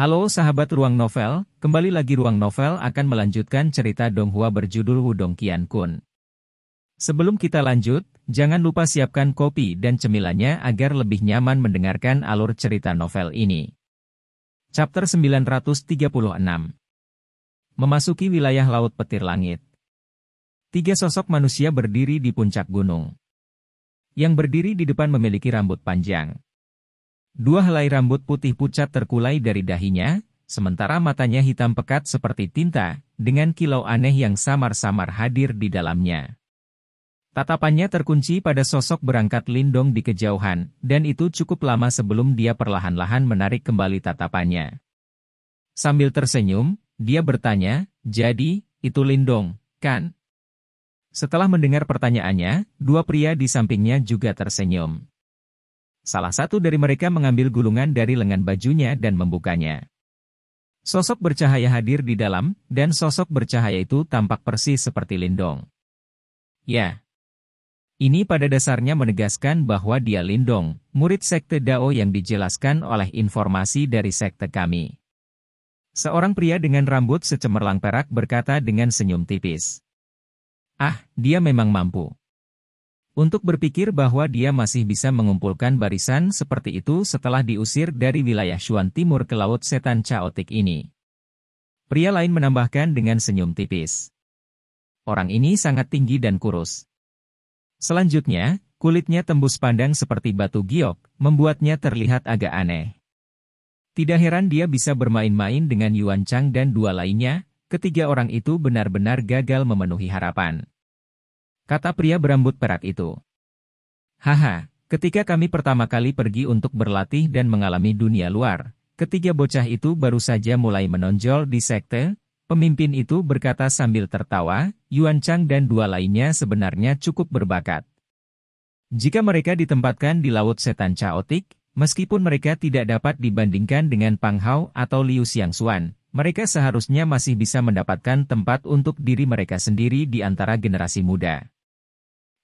Halo sahabat Ruang Novel, kembali lagi Ruang Novel akan melanjutkan cerita Donghua berjudul Wudong Kun. Sebelum kita lanjut, jangan lupa siapkan kopi dan cemilannya agar lebih nyaman mendengarkan alur cerita novel ini. Chapter 936 Memasuki wilayah Laut Petir Langit Tiga sosok manusia berdiri di puncak gunung. Yang berdiri di depan memiliki rambut panjang. Dua helai rambut putih pucat terkulai dari dahinya, sementara matanya hitam pekat seperti tinta, dengan kilau aneh yang samar-samar hadir di dalamnya. Tatapannya terkunci pada sosok berangkat lindung di kejauhan, dan itu cukup lama sebelum dia perlahan-lahan menarik kembali tatapannya. Sambil tersenyum, dia bertanya, jadi, itu lindung, kan? Setelah mendengar pertanyaannya, dua pria di sampingnya juga tersenyum. Salah satu dari mereka mengambil gulungan dari lengan bajunya dan membukanya. Sosok bercahaya hadir di dalam, dan sosok bercahaya itu tampak persis seperti Lindong. Ya. Ini pada dasarnya menegaskan bahwa dia Lindong, murid sekte Dao yang dijelaskan oleh informasi dari sekte kami. Seorang pria dengan rambut secemerlang perak berkata dengan senyum tipis. Ah, dia memang mampu. Untuk berpikir bahwa dia masih bisa mengumpulkan barisan seperti itu setelah diusir dari wilayah Xuan Timur ke Laut Setan Chaotik ini. Pria lain menambahkan dengan senyum tipis. Orang ini sangat tinggi dan kurus. Selanjutnya, kulitnya tembus pandang seperti batu giok, membuatnya terlihat agak aneh. Tidak heran dia bisa bermain-main dengan Yuan Chang dan dua lainnya, ketiga orang itu benar-benar gagal memenuhi harapan kata pria berambut perak itu. Haha, ketika kami pertama kali pergi untuk berlatih dan mengalami dunia luar, ketiga bocah itu baru saja mulai menonjol di sekte, pemimpin itu berkata sambil tertawa, Yuan Chang dan dua lainnya sebenarnya cukup berbakat. Jika mereka ditempatkan di Laut Setan caotik, meskipun mereka tidak dapat dibandingkan dengan Pang Hao atau Liu xiang Xuan, mereka seharusnya masih bisa mendapatkan tempat untuk diri mereka sendiri di antara generasi muda.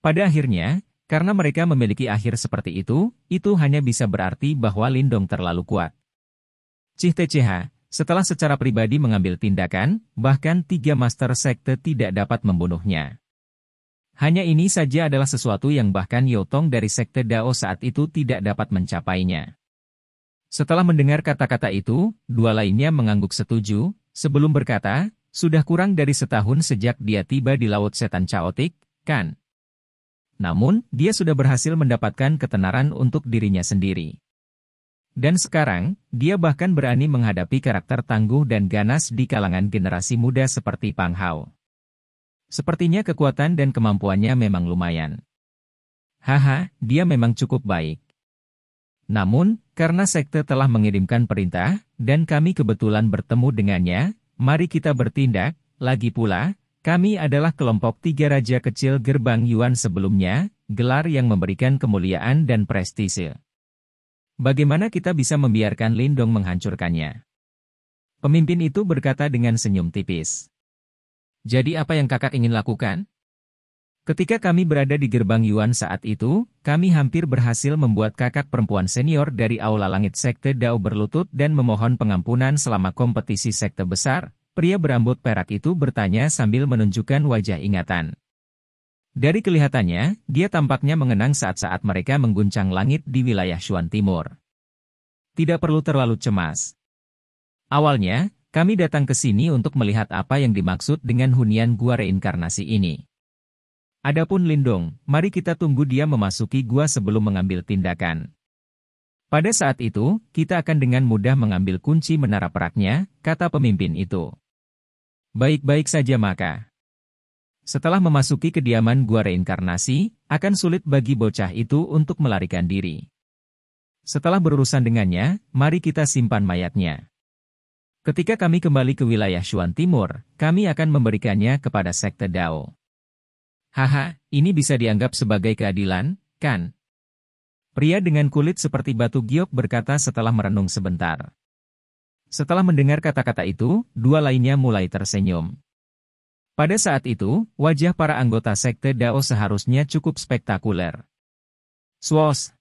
Pada akhirnya, karena mereka memiliki akhir seperti itu, itu hanya bisa berarti bahwa Lindong terlalu kuat. Cih Ha, setelah secara pribadi mengambil tindakan, bahkan tiga master sekte tidak dapat membunuhnya. Hanya ini saja adalah sesuatu yang bahkan Yotong dari sekte Dao saat itu tidak dapat mencapainya. Setelah mendengar kata-kata itu, dua lainnya mengangguk setuju, sebelum berkata, sudah kurang dari setahun sejak dia tiba di Laut Setan Chaotic, kan? Namun, dia sudah berhasil mendapatkan ketenaran untuk dirinya sendiri. Dan sekarang, dia bahkan berani menghadapi karakter tangguh dan ganas di kalangan generasi muda seperti Pang Hao. Sepertinya kekuatan dan kemampuannya memang lumayan. Haha, dia memang cukup baik. Namun, karena sekte telah mengirimkan perintah, dan kami kebetulan bertemu dengannya, mari kita bertindak, lagi pula, kami adalah kelompok tiga raja kecil gerbang Yuan sebelumnya, gelar yang memberikan kemuliaan dan prestise. Bagaimana kita bisa membiarkan Lindong menghancurkannya? Pemimpin itu berkata dengan senyum tipis. Jadi apa yang kakak ingin lakukan? Ketika kami berada di gerbang Yuan saat itu, kami hampir berhasil membuat kakak perempuan senior dari Aula Langit Sekte Dao berlutut dan memohon pengampunan selama kompetisi sekte besar, Pria berambut perak itu bertanya sambil menunjukkan wajah ingatan. Dari kelihatannya, dia tampaknya mengenang saat-saat mereka mengguncang langit di wilayah Shuan Timur. Tidak perlu terlalu cemas. Awalnya, kami datang ke sini untuk melihat apa yang dimaksud dengan hunian gua reinkarnasi ini. Adapun Lindong, mari kita tunggu dia memasuki gua sebelum mengambil tindakan. Pada saat itu, kita akan dengan mudah mengambil kunci menara peraknya, kata pemimpin itu. Baik-baik saja maka. Setelah memasuki kediaman gua reinkarnasi, akan sulit bagi bocah itu untuk melarikan diri. Setelah berurusan dengannya, mari kita simpan mayatnya. Ketika kami kembali ke wilayah Shuan Timur, kami akan memberikannya kepada sekte Dao. Haha, ini bisa dianggap sebagai keadilan, kan? Pria dengan kulit seperti batu giok berkata setelah merenung sebentar. Setelah mendengar kata-kata itu, dua lainnya mulai tersenyum. Pada saat itu, wajah para anggota sekte Dao seharusnya cukup spektakuler. Swos,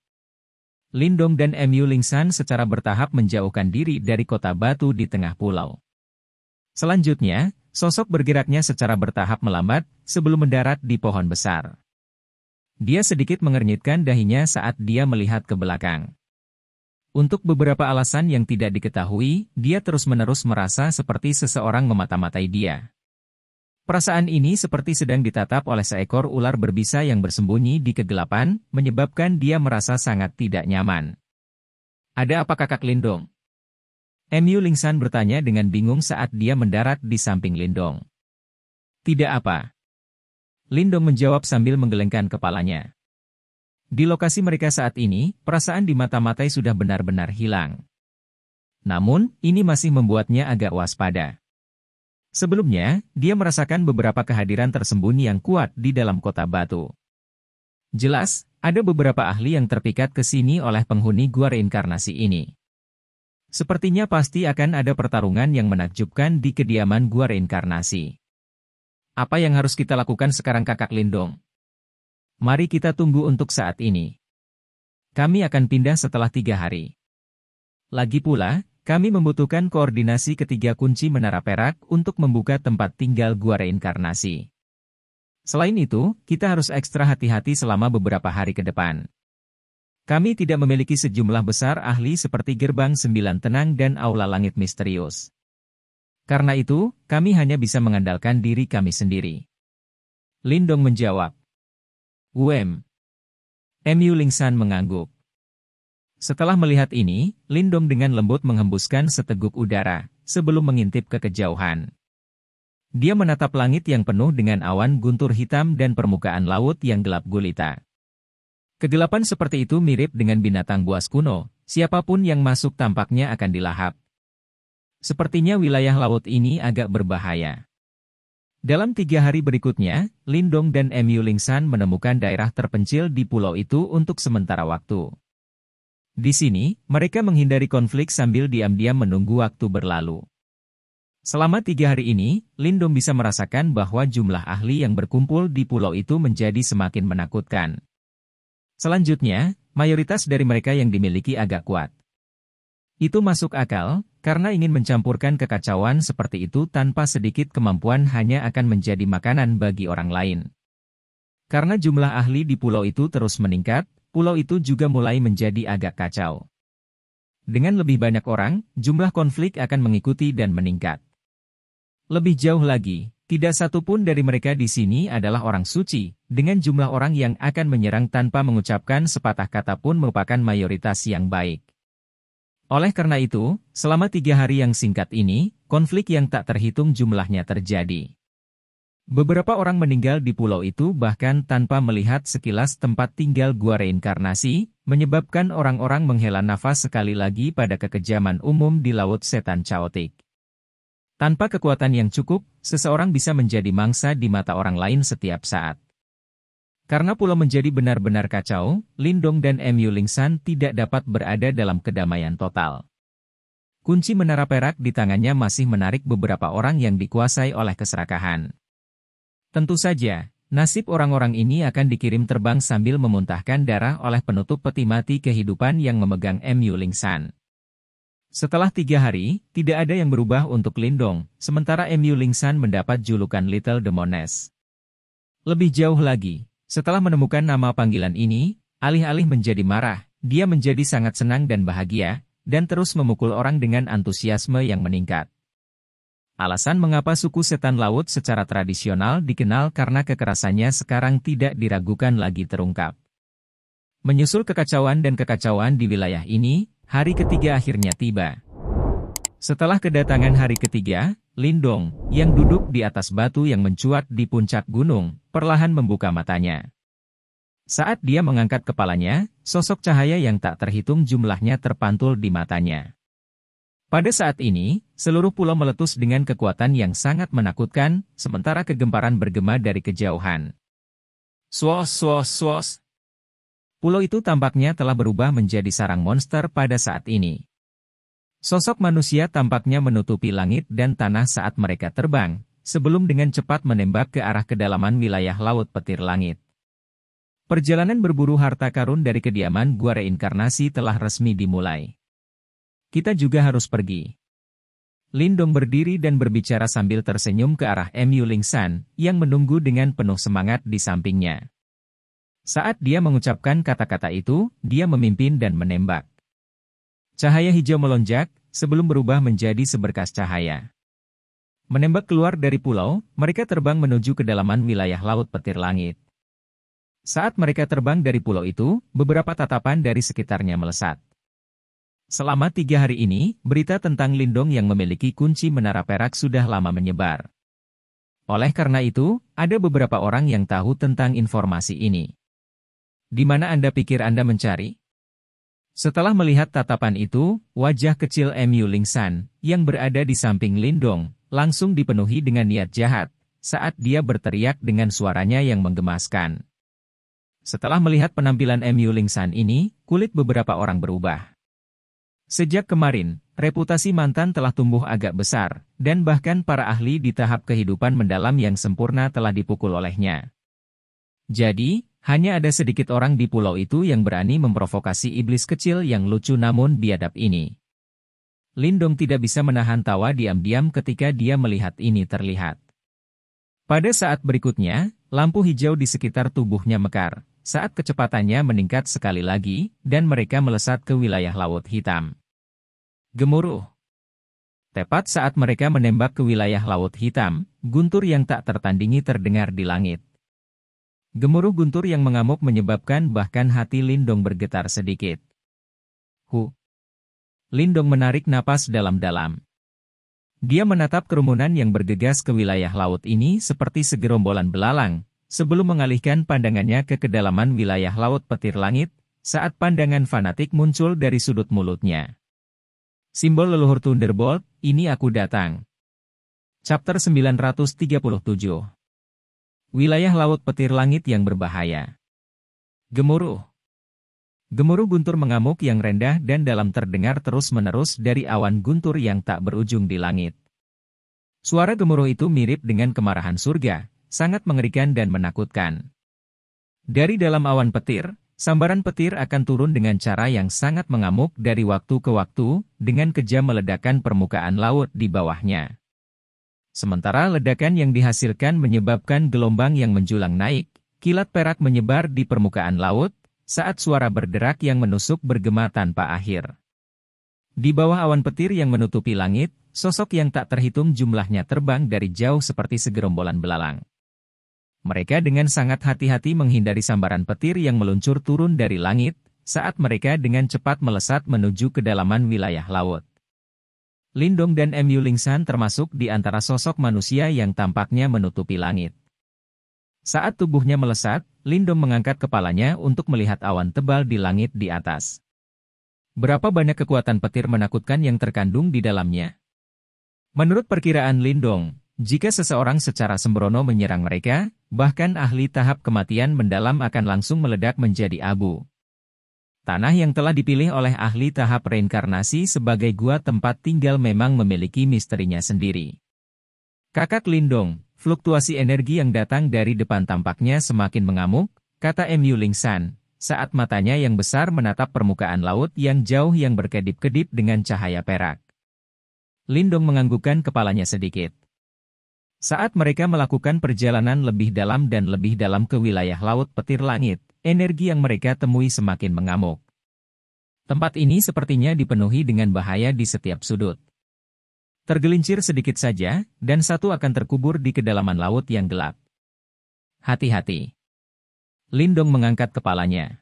Lindong dan Mu Lingshan secara bertahap menjauhkan diri dari kota batu di tengah pulau. Selanjutnya, sosok bergeraknya secara bertahap melambat sebelum mendarat di pohon besar. Dia sedikit mengernyitkan dahinya saat dia melihat ke belakang. Untuk beberapa alasan yang tidak diketahui, dia terus-menerus merasa seperti seseorang memata-matai dia. Perasaan ini seperti sedang ditatap oleh seekor ular berbisa yang bersembunyi di kegelapan, menyebabkan dia merasa sangat tidak nyaman. Ada apa kakak Lindong? Emu Lingsan bertanya dengan bingung saat dia mendarat di samping Lindong. Tidak apa. Lindong menjawab sambil menggelengkan kepalanya. Di lokasi mereka saat ini, perasaan di mata-matai sudah benar-benar hilang. Namun, ini masih membuatnya agak waspada. Sebelumnya, dia merasakan beberapa kehadiran tersembunyi yang kuat di dalam kota batu. Jelas, ada beberapa ahli yang terpikat ke sini oleh penghuni gua reinkarnasi ini. Sepertinya pasti akan ada pertarungan yang menakjubkan di kediaman gua reinkarnasi. Apa yang harus kita lakukan sekarang kakak Lindong? Mari kita tunggu untuk saat ini. Kami akan pindah setelah tiga hari. Lagi pula, kami membutuhkan koordinasi ketiga kunci Menara Perak untuk membuka tempat tinggal gua reinkarnasi. Selain itu, kita harus ekstra hati-hati selama beberapa hari ke depan. Kami tidak memiliki sejumlah besar ahli seperti Gerbang Sembilan Tenang dan Aula Langit Misterius. Karena itu, kami hanya bisa mengandalkan diri kami sendiri. Lindong menjawab. UM. MU Lingsan mengangguk. Setelah melihat ini, Lindong dengan lembut menghembuskan seteguk udara, sebelum mengintip ke kejauhan. Dia menatap langit yang penuh dengan awan guntur hitam dan permukaan laut yang gelap gulita. Kegelapan seperti itu mirip dengan binatang buas kuno, siapapun yang masuk tampaknya akan dilahap. Sepertinya wilayah laut ini agak berbahaya. Dalam tiga hari berikutnya, Lindong dan Emu Lingsan menemukan daerah terpencil di pulau itu untuk sementara waktu. Di sini, mereka menghindari konflik sambil diam-diam menunggu waktu berlalu. Selama tiga hari ini, Lindong bisa merasakan bahwa jumlah ahli yang berkumpul di pulau itu menjadi semakin menakutkan. Selanjutnya, mayoritas dari mereka yang dimiliki agak kuat. Itu masuk akal, karena ingin mencampurkan kekacauan seperti itu tanpa sedikit kemampuan hanya akan menjadi makanan bagi orang lain. Karena jumlah ahli di pulau itu terus meningkat, pulau itu juga mulai menjadi agak kacau. Dengan lebih banyak orang, jumlah konflik akan mengikuti dan meningkat. Lebih jauh lagi, tidak satu pun dari mereka di sini adalah orang suci, dengan jumlah orang yang akan menyerang tanpa mengucapkan sepatah kata pun merupakan mayoritas yang baik. Oleh karena itu, selama tiga hari yang singkat ini, konflik yang tak terhitung jumlahnya terjadi. Beberapa orang meninggal di pulau itu bahkan tanpa melihat sekilas tempat tinggal gua reinkarnasi, menyebabkan orang-orang menghela nafas sekali lagi pada kekejaman umum di Laut Setan Chaotic. Tanpa kekuatan yang cukup, seseorang bisa menjadi mangsa di mata orang lain setiap saat. Karena pulau menjadi benar-benar kacau, Lindong dan MU Lingshan tidak dapat berada dalam kedamaian total. Kunci menara perak di tangannya masih menarik beberapa orang yang dikuasai oleh keserakahan. Tentu saja, nasib orang-orang ini akan dikirim terbang sambil memuntahkan darah oleh penutup peti mati kehidupan yang memegang MU Lingshan. Setelah tiga hari, tidak ada yang berubah untuk Lindong, sementara MU Lingshan mendapat julukan Little Demoness. Lebih jauh lagi, setelah menemukan nama panggilan ini, alih-alih menjadi marah, dia menjadi sangat senang dan bahagia, dan terus memukul orang dengan antusiasme yang meningkat. Alasan mengapa suku setan laut secara tradisional dikenal karena kekerasannya sekarang tidak diragukan lagi terungkap. Menyusul kekacauan dan kekacauan di wilayah ini, hari ketiga akhirnya tiba. Setelah kedatangan hari ketiga, Lindong, yang duduk di atas batu yang mencuat di puncak gunung, perlahan membuka matanya. Saat dia mengangkat kepalanya, sosok cahaya yang tak terhitung jumlahnya terpantul di matanya. Pada saat ini, seluruh pulau meletus dengan kekuatan yang sangat menakutkan, sementara kegemparan bergema dari kejauhan. Swos, swos, swos. Pulau itu tampaknya telah berubah menjadi sarang monster pada saat ini. Sosok manusia tampaknya menutupi langit dan tanah saat mereka terbang, sebelum dengan cepat menembak ke arah kedalaman wilayah Laut Petir Langit. Perjalanan berburu harta karun dari kediaman gua reinkarnasi telah resmi dimulai. Kita juga harus pergi. Lindong berdiri dan berbicara sambil tersenyum ke arah Mu Lingsan, yang menunggu dengan penuh semangat di sampingnya. Saat dia mengucapkan kata-kata itu, dia memimpin dan menembak. Cahaya hijau melonjak, sebelum berubah menjadi seberkas cahaya. Menembak keluar dari pulau, mereka terbang menuju kedalaman wilayah Laut Petir Langit. Saat mereka terbang dari pulau itu, beberapa tatapan dari sekitarnya melesat. Selama tiga hari ini, berita tentang Lindong yang memiliki kunci menara perak sudah lama menyebar. Oleh karena itu, ada beberapa orang yang tahu tentang informasi ini. Di mana Anda pikir Anda mencari? Setelah melihat tatapan itu, wajah kecil Mu Lingsan, yang berada di samping Lindong, langsung dipenuhi dengan niat jahat, saat dia berteriak dengan suaranya yang menggemaskan. Setelah melihat penampilan Mu Lingsan ini, kulit beberapa orang berubah. Sejak kemarin, reputasi mantan telah tumbuh agak besar, dan bahkan para ahli di tahap kehidupan mendalam yang sempurna telah dipukul olehnya. Jadi, hanya ada sedikit orang di pulau itu yang berani memprovokasi iblis kecil yang lucu namun biadab ini. Lindong tidak bisa menahan tawa diam-diam ketika dia melihat ini terlihat. Pada saat berikutnya, lampu hijau di sekitar tubuhnya mekar, saat kecepatannya meningkat sekali lagi, dan mereka melesat ke wilayah Laut Hitam. Gemuruh. Tepat saat mereka menembak ke wilayah Laut Hitam, guntur yang tak tertandingi terdengar di langit. Gemuruh guntur yang mengamuk menyebabkan bahkan hati Lindong bergetar sedikit. Hu. Lindong menarik napas dalam-dalam. Dia menatap kerumunan yang bergegas ke wilayah laut ini seperti segerombolan belalang, sebelum mengalihkan pandangannya ke kedalaman wilayah laut petir langit, saat pandangan fanatik muncul dari sudut mulutnya. Simbol leluhur Thunderbolt, ini aku datang. Chapter 937 Wilayah laut petir langit yang berbahaya. Gemuruh. Gemuruh guntur mengamuk yang rendah dan dalam terdengar terus-menerus dari awan guntur yang tak berujung di langit. Suara gemuruh itu mirip dengan kemarahan surga, sangat mengerikan dan menakutkan. Dari dalam awan petir, sambaran petir akan turun dengan cara yang sangat mengamuk dari waktu ke waktu, dengan kejam meledakan permukaan laut di bawahnya. Sementara ledakan yang dihasilkan menyebabkan gelombang yang menjulang naik, kilat perak menyebar di permukaan laut, saat suara berderak yang menusuk bergema tanpa akhir. Di bawah awan petir yang menutupi langit, sosok yang tak terhitung jumlahnya terbang dari jauh seperti segerombolan belalang. Mereka dengan sangat hati-hati menghindari sambaran petir yang meluncur turun dari langit, saat mereka dengan cepat melesat menuju kedalaman wilayah laut. Lindong dan MU San termasuk di antara sosok manusia yang tampaknya menutupi langit. Saat tubuhnya melesat, Lindong mengangkat kepalanya untuk melihat awan tebal di langit di atas. Berapa banyak kekuatan petir menakutkan yang terkandung di dalamnya? Menurut perkiraan Lindong, jika seseorang secara sembrono menyerang mereka, bahkan ahli tahap kematian mendalam akan langsung meledak menjadi abu. Tanah yang telah dipilih oleh ahli tahap reinkarnasi sebagai gua tempat tinggal memang memiliki misterinya sendiri. Kakak Lindong, fluktuasi energi yang datang dari depan tampaknya semakin mengamuk, kata Mu San, saat matanya yang besar menatap permukaan laut yang jauh yang berkedip-kedip dengan cahaya perak. Lindong menganggukkan kepalanya sedikit. Saat mereka melakukan perjalanan lebih dalam dan lebih dalam ke wilayah Laut Petir Langit, energi yang mereka temui semakin mengamuk. Tempat ini sepertinya dipenuhi dengan bahaya di setiap sudut. Tergelincir sedikit saja, dan satu akan terkubur di kedalaman laut yang gelap. Hati-hati. Lindong mengangkat kepalanya.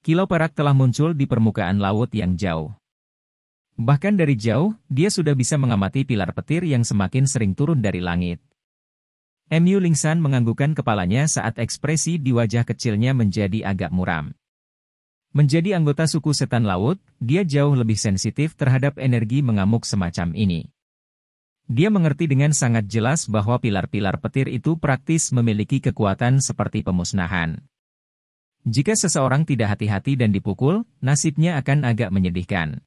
Kilau perak telah muncul di permukaan laut yang jauh. Bahkan dari jauh, dia sudah bisa mengamati pilar petir yang semakin sering turun dari langit. Mu Lingshan menganggukkan kepalanya saat ekspresi di wajah kecilnya menjadi agak muram. Menjadi anggota suku setan laut, dia jauh lebih sensitif terhadap energi mengamuk semacam ini. Dia mengerti dengan sangat jelas bahwa pilar-pilar petir itu praktis memiliki kekuatan seperti pemusnahan. Jika seseorang tidak hati-hati dan dipukul, nasibnya akan agak menyedihkan.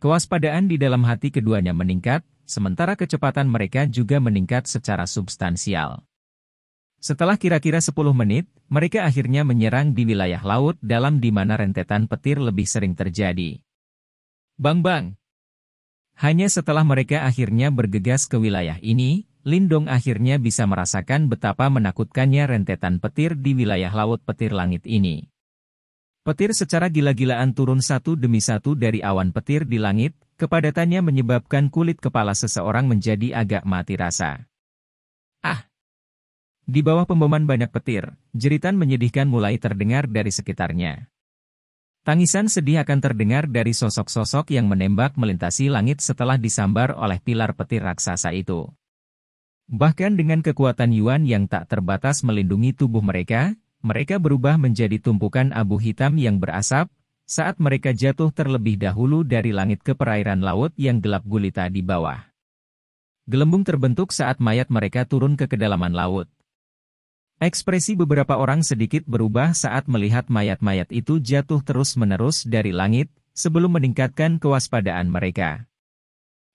Kewaspadaan di dalam hati keduanya meningkat, sementara kecepatan mereka juga meningkat secara substansial. Setelah kira-kira 10 menit, mereka akhirnya menyerang di wilayah laut dalam di mana rentetan petir lebih sering terjadi. Bang-bang! Hanya setelah mereka akhirnya bergegas ke wilayah ini, Lindong akhirnya bisa merasakan betapa menakutkannya rentetan petir di wilayah laut petir langit ini. Petir secara gila-gilaan turun satu demi satu dari awan petir di langit, kepadatannya menyebabkan kulit kepala seseorang menjadi agak mati rasa. Ah! Di bawah pemboman banyak petir, jeritan menyedihkan mulai terdengar dari sekitarnya. Tangisan sedih akan terdengar dari sosok-sosok yang menembak melintasi langit setelah disambar oleh pilar petir raksasa itu. Bahkan dengan kekuatan Yuan yang tak terbatas melindungi tubuh mereka, mereka berubah menjadi tumpukan abu hitam yang berasap, saat mereka jatuh terlebih dahulu dari langit ke perairan laut yang gelap gulita di bawah. Gelembung terbentuk saat mayat mereka turun ke kedalaman laut. Ekspresi beberapa orang sedikit berubah saat melihat mayat-mayat itu jatuh terus-menerus dari langit, sebelum meningkatkan kewaspadaan mereka.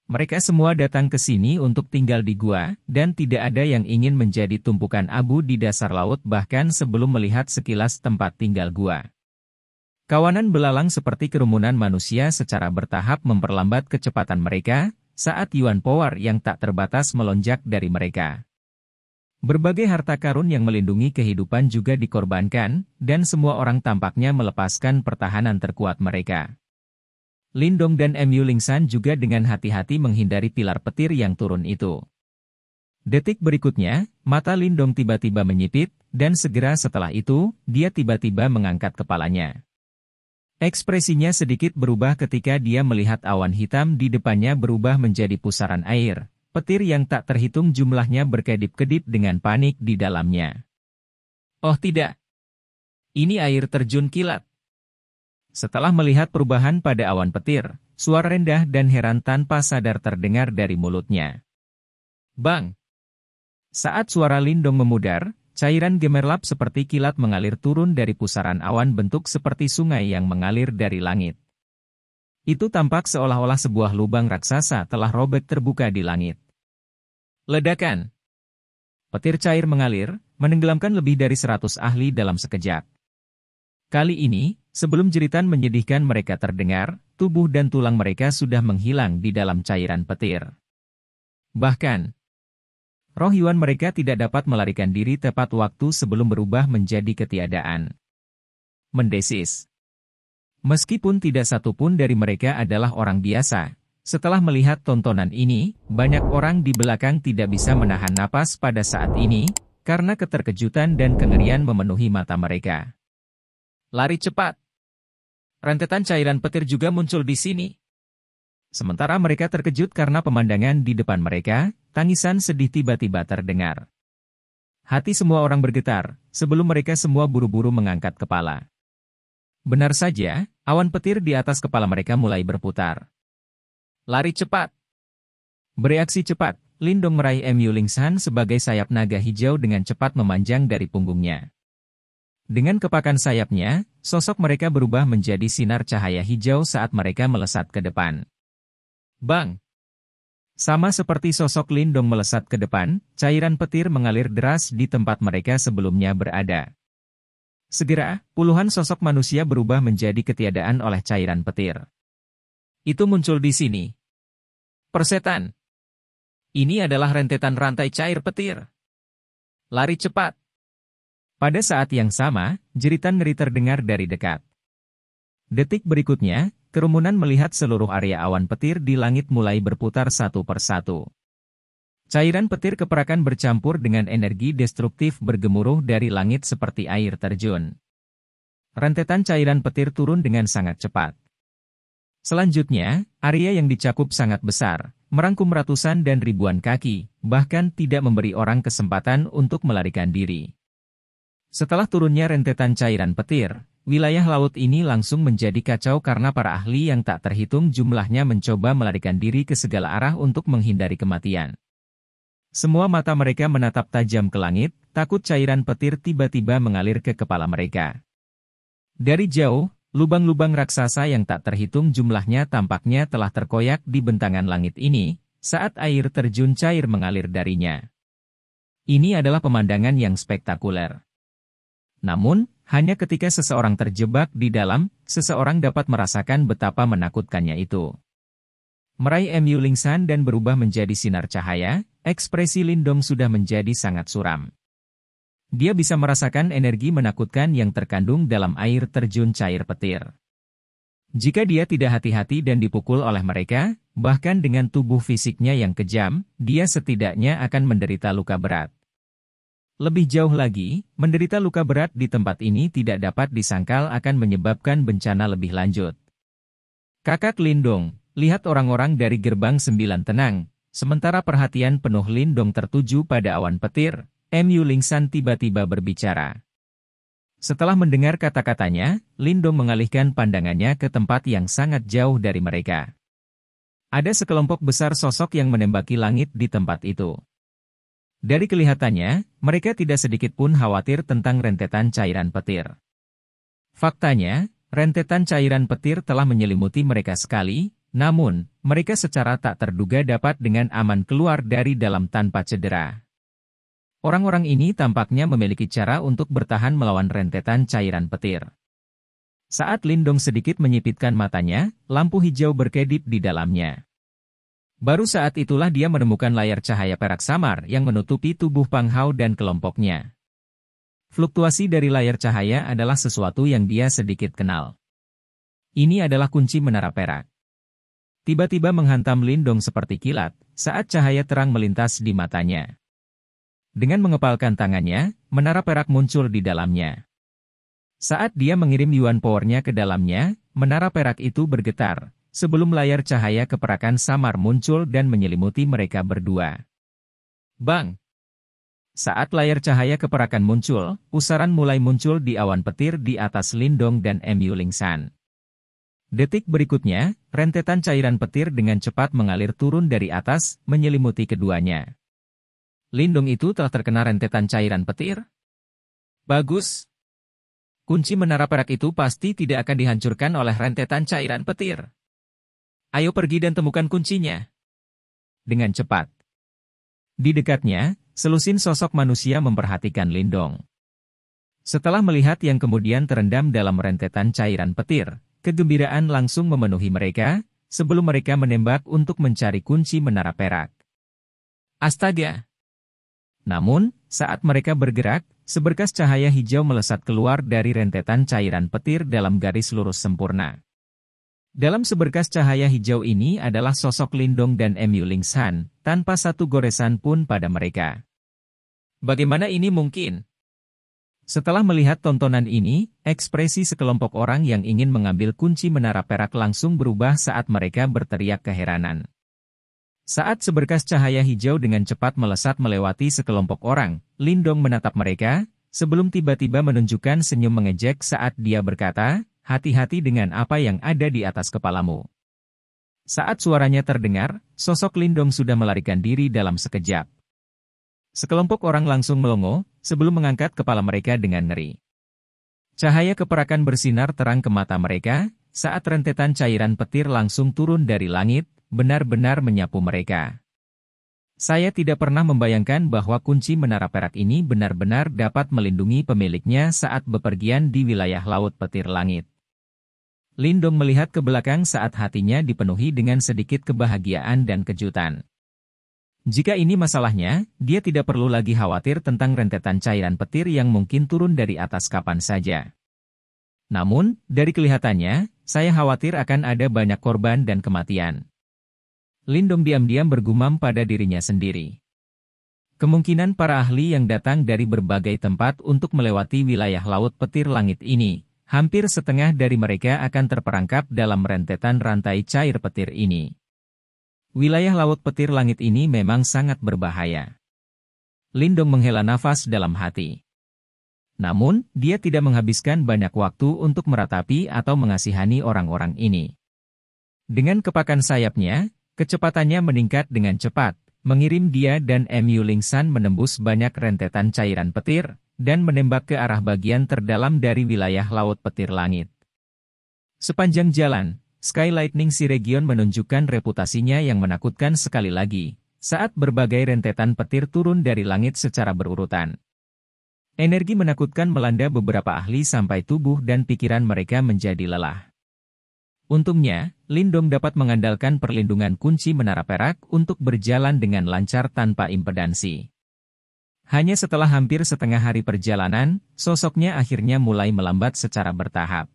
Mereka semua datang ke sini untuk tinggal di gua, dan tidak ada yang ingin menjadi tumpukan abu di dasar laut bahkan sebelum melihat sekilas tempat tinggal gua. Kawanan belalang seperti kerumunan manusia secara bertahap memperlambat kecepatan mereka, saat Yuan Power yang tak terbatas melonjak dari mereka. Berbagai harta karun yang melindungi kehidupan juga dikorbankan, dan semua orang tampaknya melepaskan pertahanan terkuat mereka. Lindong dan MU Lingsan juga dengan hati-hati menghindari pilar petir yang turun itu. Detik berikutnya, mata Lindong tiba-tiba menyipit, dan segera setelah itu, dia tiba-tiba mengangkat kepalanya. Ekspresinya sedikit berubah ketika dia melihat awan hitam di depannya berubah menjadi pusaran air, petir yang tak terhitung jumlahnya berkedip-kedip dengan panik di dalamnya. Oh tidak! Ini air terjun kilat. Setelah melihat perubahan pada awan petir, suara rendah dan heran tanpa sadar terdengar dari mulutnya. Bang! Saat suara Lindong memudar, cairan gemerlap seperti kilat mengalir turun dari pusaran awan bentuk seperti sungai yang mengalir dari langit. Itu tampak seolah-olah sebuah lubang raksasa telah robek terbuka di langit. Ledakan! Petir cair mengalir, menenggelamkan lebih dari seratus ahli dalam sekejap. Kali ini, sebelum jeritan menyedihkan mereka terdengar, tubuh dan tulang mereka sudah menghilang di dalam cairan petir. Bahkan, roh hewan mereka tidak dapat melarikan diri tepat waktu sebelum berubah menjadi ketiadaan. Mendesis. Meskipun tidak satupun dari mereka adalah orang biasa, setelah melihat tontonan ini, banyak orang di belakang tidak bisa menahan napas pada saat ini, karena keterkejutan dan kengerian memenuhi mata mereka lari cepat. Rentetan cairan petir juga muncul di sini. Sementara mereka terkejut karena pemandangan di depan mereka, tangisan sedih tiba-tiba terdengar. Hati semua orang bergetar, sebelum mereka semua buru-buru mengangkat kepala. Benar saja, awan petir di atas kepala mereka mulai berputar. Lari cepat! Bereaksi cepat, Lindong meraih Emu Lingshan sebagai sayap naga hijau dengan cepat memanjang dari punggungnya. Dengan kepakan sayapnya, sosok mereka berubah menjadi sinar cahaya hijau saat mereka melesat ke depan. Bang! Sama seperti sosok Lindong melesat ke depan, cairan petir mengalir deras di tempat mereka sebelumnya berada. Segera, puluhan sosok manusia berubah menjadi ketiadaan oleh cairan petir. Itu muncul di sini. Persetan! Ini adalah rentetan rantai cair petir. Lari cepat! Pada saat yang sama, jeritan ngeri terdengar dari dekat. Detik berikutnya, kerumunan melihat seluruh area awan petir di langit mulai berputar satu persatu. Cairan petir keperakan bercampur dengan energi destruktif bergemuruh dari langit seperti air terjun. Rentetan cairan petir turun dengan sangat cepat. Selanjutnya, area yang dicakup sangat besar, merangkum ratusan dan ribuan kaki, bahkan tidak memberi orang kesempatan untuk melarikan diri. Setelah turunnya rentetan cairan petir, wilayah laut ini langsung menjadi kacau karena para ahli yang tak terhitung jumlahnya mencoba melarikan diri ke segala arah untuk menghindari kematian. Semua mata mereka menatap tajam ke langit, takut cairan petir tiba-tiba mengalir ke kepala mereka. Dari jauh, lubang-lubang raksasa yang tak terhitung jumlahnya tampaknya telah terkoyak di bentangan langit ini, saat air terjun cair mengalir darinya. Ini adalah pemandangan yang spektakuler. Namun, hanya ketika seseorang terjebak di dalam, seseorang dapat merasakan betapa menakutkannya itu. Meraih MU Lingsan dan berubah menjadi sinar cahaya, ekspresi Lindong sudah menjadi sangat suram. Dia bisa merasakan energi menakutkan yang terkandung dalam air terjun cair petir. Jika dia tidak hati-hati dan dipukul oleh mereka, bahkan dengan tubuh fisiknya yang kejam, dia setidaknya akan menderita luka berat. Lebih jauh lagi, menderita luka berat di tempat ini tidak dapat disangkal akan menyebabkan bencana lebih lanjut. Kakak Lindong, lihat orang-orang dari gerbang sembilan tenang, sementara perhatian penuh Lindong tertuju pada awan petir, Mu Yu Lingsan tiba-tiba berbicara. Setelah mendengar kata-katanya, Lindong mengalihkan pandangannya ke tempat yang sangat jauh dari mereka. Ada sekelompok besar sosok yang menembaki langit di tempat itu. Dari kelihatannya, mereka tidak sedikit pun khawatir tentang rentetan cairan petir. Faktanya, rentetan cairan petir telah menyelimuti mereka sekali, namun, mereka secara tak terduga dapat dengan aman keluar dari dalam tanpa cedera. Orang-orang ini tampaknya memiliki cara untuk bertahan melawan rentetan cairan petir. Saat Lindong sedikit menyipitkan matanya, lampu hijau berkedip di dalamnya. Baru saat itulah dia menemukan layar cahaya perak samar yang menutupi tubuh Pang Hao dan kelompoknya. Fluktuasi dari layar cahaya adalah sesuatu yang dia sedikit kenal. Ini adalah kunci menara perak. Tiba-tiba menghantam Lindong seperti kilat saat cahaya terang melintas di matanya. Dengan mengepalkan tangannya, menara perak muncul di dalamnya. Saat dia mengirim Yuan Powernya ke dalamnya, menara perak itu bergetar, sebelum layar cahaya keperakan samar muncul dan menyelimuti mereka berdua. Bang! Saat layar cahaya keperakan muncul, pusaran mulai muncul di awan petir di atas Lindong dan MU Lingsan. Detik berikutnya, rentetan cairan petir dengan cepat mengalir turun dari atas, menyelimuti keduanya. Lindung itu telah terkena rentetan cairan petir? Bagus. Kunci menara perak itu pasti tidak akan dihancurkan oleh rentetan cairan petir. Ayo pergi dan temukan kuncinya. Dengan cepat. Di dekatnya, selusin sosok manusia memperhatikan Lindong. Setelah melihat yang kemudian terendam dalam rentetan cairan petir, kegembiraan langsung memenuhi mereka, sebelum mereka menembak untuk mencari kunci menara perak. Astaga! Namun, saat mereka bergerak, seberkas cahaya hijau melesat keluar dari rentetan cairan petir dalam garis lurus sempurna. Dalam seberkas cahaya hijau ini adalah sosok Lindong dan Emu Lingshan, tanpa satu goresan pun pada mereka. Bagaimana ini mungkin? Setelah melihat tontonan ini, ekspresi sekelompok orang yang ingin mengambil kunci menara perak langsung berubah saat mereka berteriak keheranan. Saat seberkas cahaya hijau dengan cepat melesat melewati sekelompok orang, Lindong menatap mereka, sebelum tiba-tiba menunjukkan senyum mengejek saat dia berkata, hati-hati dengan apa yang ada di atas kepalamu. Saat suaranya terdengar, sosok Lindong sudah melarikan diri dalam sekejap. Sekelompok orang langsung melongo, sebelum mengangkat kepala mereka dengan ngeri. Cahaya keperakan bersinar terang ke mata mereka, saat rentetan cairan petir langsung turun dari langit, benar-benar menyapu mereka. Saya tidak pernah membayangkan bahwa kunci menara perak ini benar-benar dapat melindungi pemiliknya saat bepergian di wilayah laut petir langit. Lindong melihat ke belakang saat hatinya dipenuhi dengan sedikit kebahagiaan dan kejutan. Jika ini masalahnya, dia tidak perlu lagi khawatir tentang rentetan cairan petir yang mungkin turun dari atas kapan saja. Namun, dari kelihatannya, saya khawatir akan ada banyak korban dan kematian. Lindong diam-diam bergumam pada dirinya sendiri. Kemungkinan para ahli yang datang dari berbagai tempat untuk melewati wilayah laut petir langit ini, Hampir setengah dari mereka akan terperangkap dalam rentetan rantai cair petir ini. Wilayah laut petir langit ini memang sangat berbahaya. Lindong menghela nafas dalam hati. Namun, dia tidak menghabiskan banyak waktu untuk meratapi atau mengasihani orang-orang ini. Dengan kepakan sayapnya, kecepatannya meningkat dengan cepat, mengirim dia dan Emu Lingsan menembus banyak rentetan cairan petir, dan menembak ke arah bagian terdalam dari wilayah Laut Petir Langit. Sepanjang jalan, Sky Lightning region menunjukkan reputasinya yang menakutkan sekali lagi, saat berbagai rentetan petir turun dari langit secara berurutan. Energi menakutkan melanda beberapa ahli sampai tubuh dan pikiran mereka menjadi lelah. Untungnya, Lindong dapat mengandalkan perlindungan kunci menara perak untuk berjalan dengan lancar tanpa impedansi. Hanya setelah hampir setengah hari perjalanan, sosoknya akhirnya mulai melambat secara bertahap.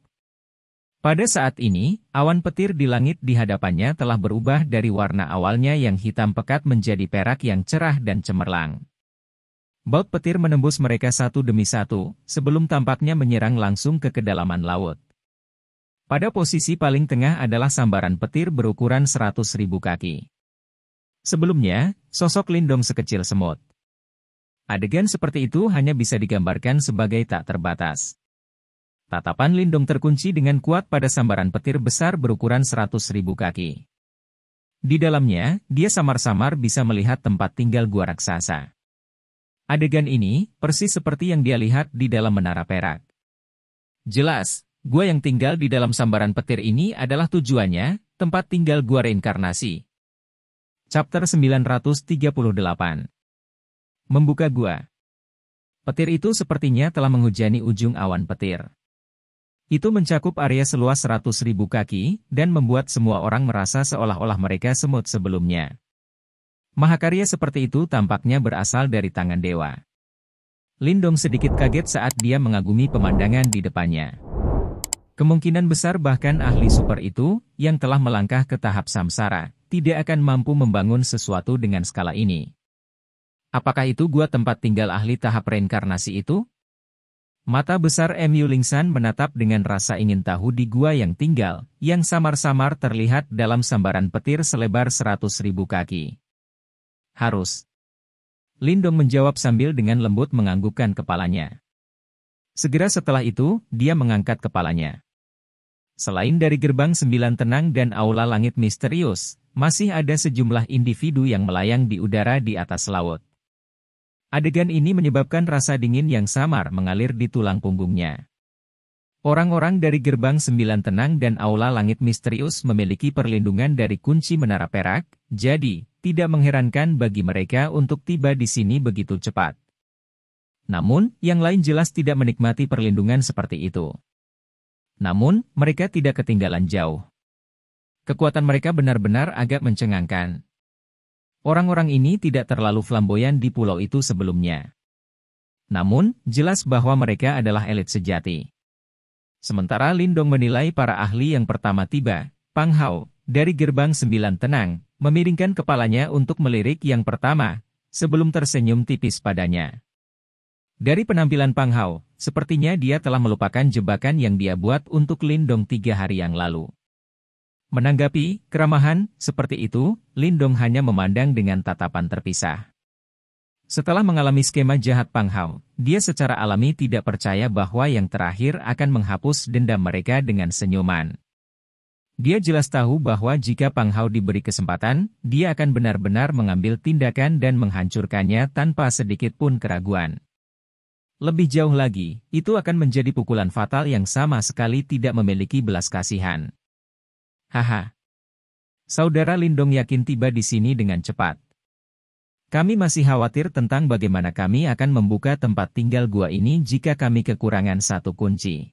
Pada saat ini, awan petir di langit di hadapannya telah berubah dari warna awalnya yang hitam pekat menjadi perak yang cerah dan cemerlang. Bolt petir menembus mereka satu demi satu, sebelum tampaknya menyerang langsung ke kedalaman laut. Pada posisi paling tengah adalah sambaran petir berukuran 100.000 kaki. Sebelumnya, sosok lindung sekecil semut. Adegan seperti itu hanya bisa digambarkan sebagai tak terbatas. Tatapan Lindong terkunci dengan kuat pada sambaran petir besar berukuran 100.000 kaki. Di dalamnya, dia samar-samar bisa melihat tempat tinggal gua raksasa. Adegan ini, persis seperti yang dia lihat di dalam menara perak. Jelas, gua yang tinggal di dalam sambaran petir ini adalah tujuannya, tempat tinggal gua reinkarnasi. Chapter 938 Membuka gua. Petir itu sepertinya telah menghujani ujung awan petir. Itu mencakup area seluas ribu kaki, dan membuat semua orang merasa seolah-olah mereka semut sebelumnya. Mahakarya seperti itu tampaknya berasal dari tangan dewa. Lindong sedikit kaget saat dia mengagumi pemandangan di depannya. Kemungkinan besar bahkan ahli super itu, yang telah melangkah ke tahap samsara, tidak akan mampu membangun sesuatu dengan skala ini. Apakah itu gua tempat tinggal ahli tahap reinkarnasi itu? Mata besar MU Lingsan menatap dengan rasa ingin tahu di gua yang tinggal, yang samar-samar terlihat dalam sambaran petir selebar seratus ribu kaki. Harus. Lindong menjawab sambil dengan lembut menganggukkan kepalanya. Segera setelah itu, dia mengangkat kepalanya. Selain dari gerbang sembilan tenang dan aula langit misterius, masih ada sejumlah individu yang melayang di udara di atas laut. Adegan ini menyebabkan rasa dingin yang samar mengalir di tulang punggungnya. Orang-orang dari gerbang sembilan tenang dan aula langit misterius memiliki perlindungan dari kunci menara perak, jadi tidak mengherankan bagi mereka untuk tiba di sini begitu cepat. Namun, yang lain jelas tidak menikmati perlindungan seperti itu. Namun, mereka tidak ketinggalan jauh. Kekuatan mereka benar-benar agak mencengangkan. Orang-orang ini tidak terlalu flamboyan di pulau itu sebelumnya. Namun, jelas bahwa mereka adalah elit sejati. Sementara Lindong menilai para ahli yang pertama tiba, Pang Hao, dari gerbang sembilan tenang, memiringkan kepalanya untuk melirik yang pertama, sebelum tersenyum tipis padanya. Dari penampilan Pang Hao, sepertinya dia telah melupakan jebakan yang dia buat untuk Lindong tiga hari yang lalu. Menanggapi keramahan seperti itu, Lindong hanya memandang dengan tatapan terpisah. Setelah mengalami skema jahat Pang Hao, dia secara alami tidak percaya bahwa yang terakhir akan menghapus dendam mereka dengan senyuman. Dia jelas tahu bahwa jika Pang Hao diberi kesempatan, dia akan benar-benar mengambil tindakan dan menghancurkannya tanpa sedikit pun keraguan. Lebih jauh lagi, itu akan menjadi pukulan fatal yang sama sekali tidak memiliki belas kasihan. Haha. Saudara Lindong yakin tiba di sini dengan cepat. Kami masih khawatir tentang bagaimana kami akan membuka tempat tinggal gua ini jika kami kekurangan satu kunci.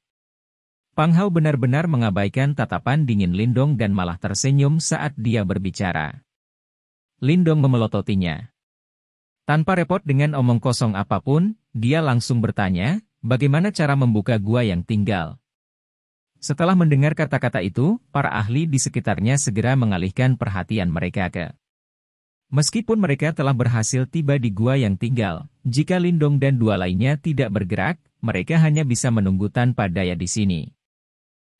Pang Hao benar-benar mengabaikan tatapan dingin Lindong dan malah tersenyum saat dia berbicara. Lindong memelototinya. Tanpa repot dengan omong kosong apapun, dia langsung bertanya, bagaimana cara membuka gua yang tinggal? Setelah mendengar kata-kata itu, para ahli di sekitarnya segera mengalihkan perhatian mereka ke Meskipun mereka telah berhasil tiba di gua yang tinggal, jika Lindong dan dua lainnya tidak bergerak, mereka hanya bisa menunggu tanpa daya di sini.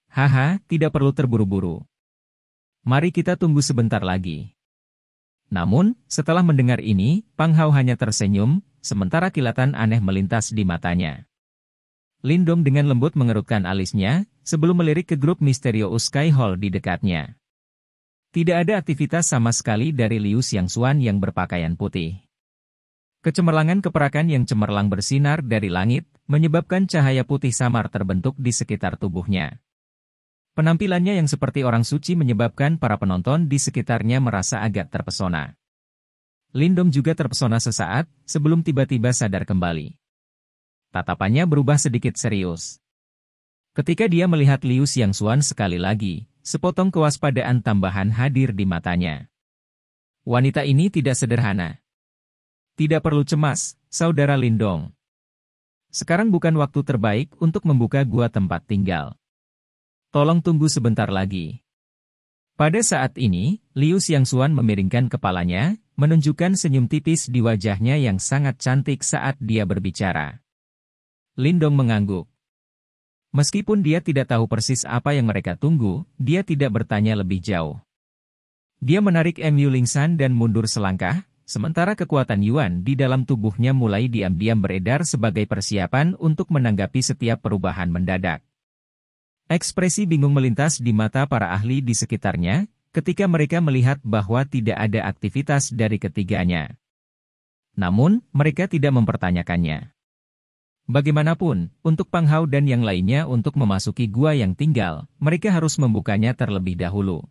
Haha, tidak perlu terburu-buru. Mari kita tunggu sebentar lagi. Namun, setelah mendengar ini, Pang Hao hanya tersenyum, sementara kilatan aneh melintas di matanya. Lindong dengan lembut mengerutkan alisnya, sebelum melirik ke grup misterius Sky Hall di dekatnya. Tidak ada aktivitas sama sekali dari Liu Xiangxuan yang berpakaian putih. Kecemerlangan keperakan yang cemerlang bersinar dari langit, menyebabkan cahaya putih samar terbentuk di sekitar tubuhnya. Penampilannya yang seperti orang suci menyebabkan para penonton di sekitarnya merasa agak terpesona. Lindom juga terpesona sesaat, sebelum tiba-tiba sadar kembali. Tatapannya berubah sedikit serius. Ketika dia melihat Liu Xiangxuan sekali lagi, sepotong kewaspadaan tambahan hadir di matanya. Wanita ini tidak sederhana. Tidak perlu cemas, Saudara Lindong. Sekarang bukan waktu terbaik untuk membuka gua tempat tinggal. Tolong tunggu sebentar lagi. Pada saat ini, Liu Xiangxuan memiringkan kepalanya, menunjukkan senyum tipis di wajahnya yang sangat cantik saat dia berbicara. Lindong mengangguk. Meskipun dia tidak tahu persis apa yang mereka tunggu, dia tidak bertanya lebih jauh. Dia menarik MU Lingshan dan mundur selangkah, sementara kekuatan Yuan di dalam tubuhnya mulai diam-diam beredar sebagai persiapan untuk menanggapi setiap perubahan mendadak. Ekspresi bingung melintas di mata para ahli di sekitarnya, ketika mereka melihat bahwa tidak ada aktivitas dari ketiganya. Namun, mereka tidak mempertanyakannya. Bagaimanapun, untuk Pang dan yang lainnya untuk memasuki gua yang tinggal, mereka harus membukanya terlebih dahulu.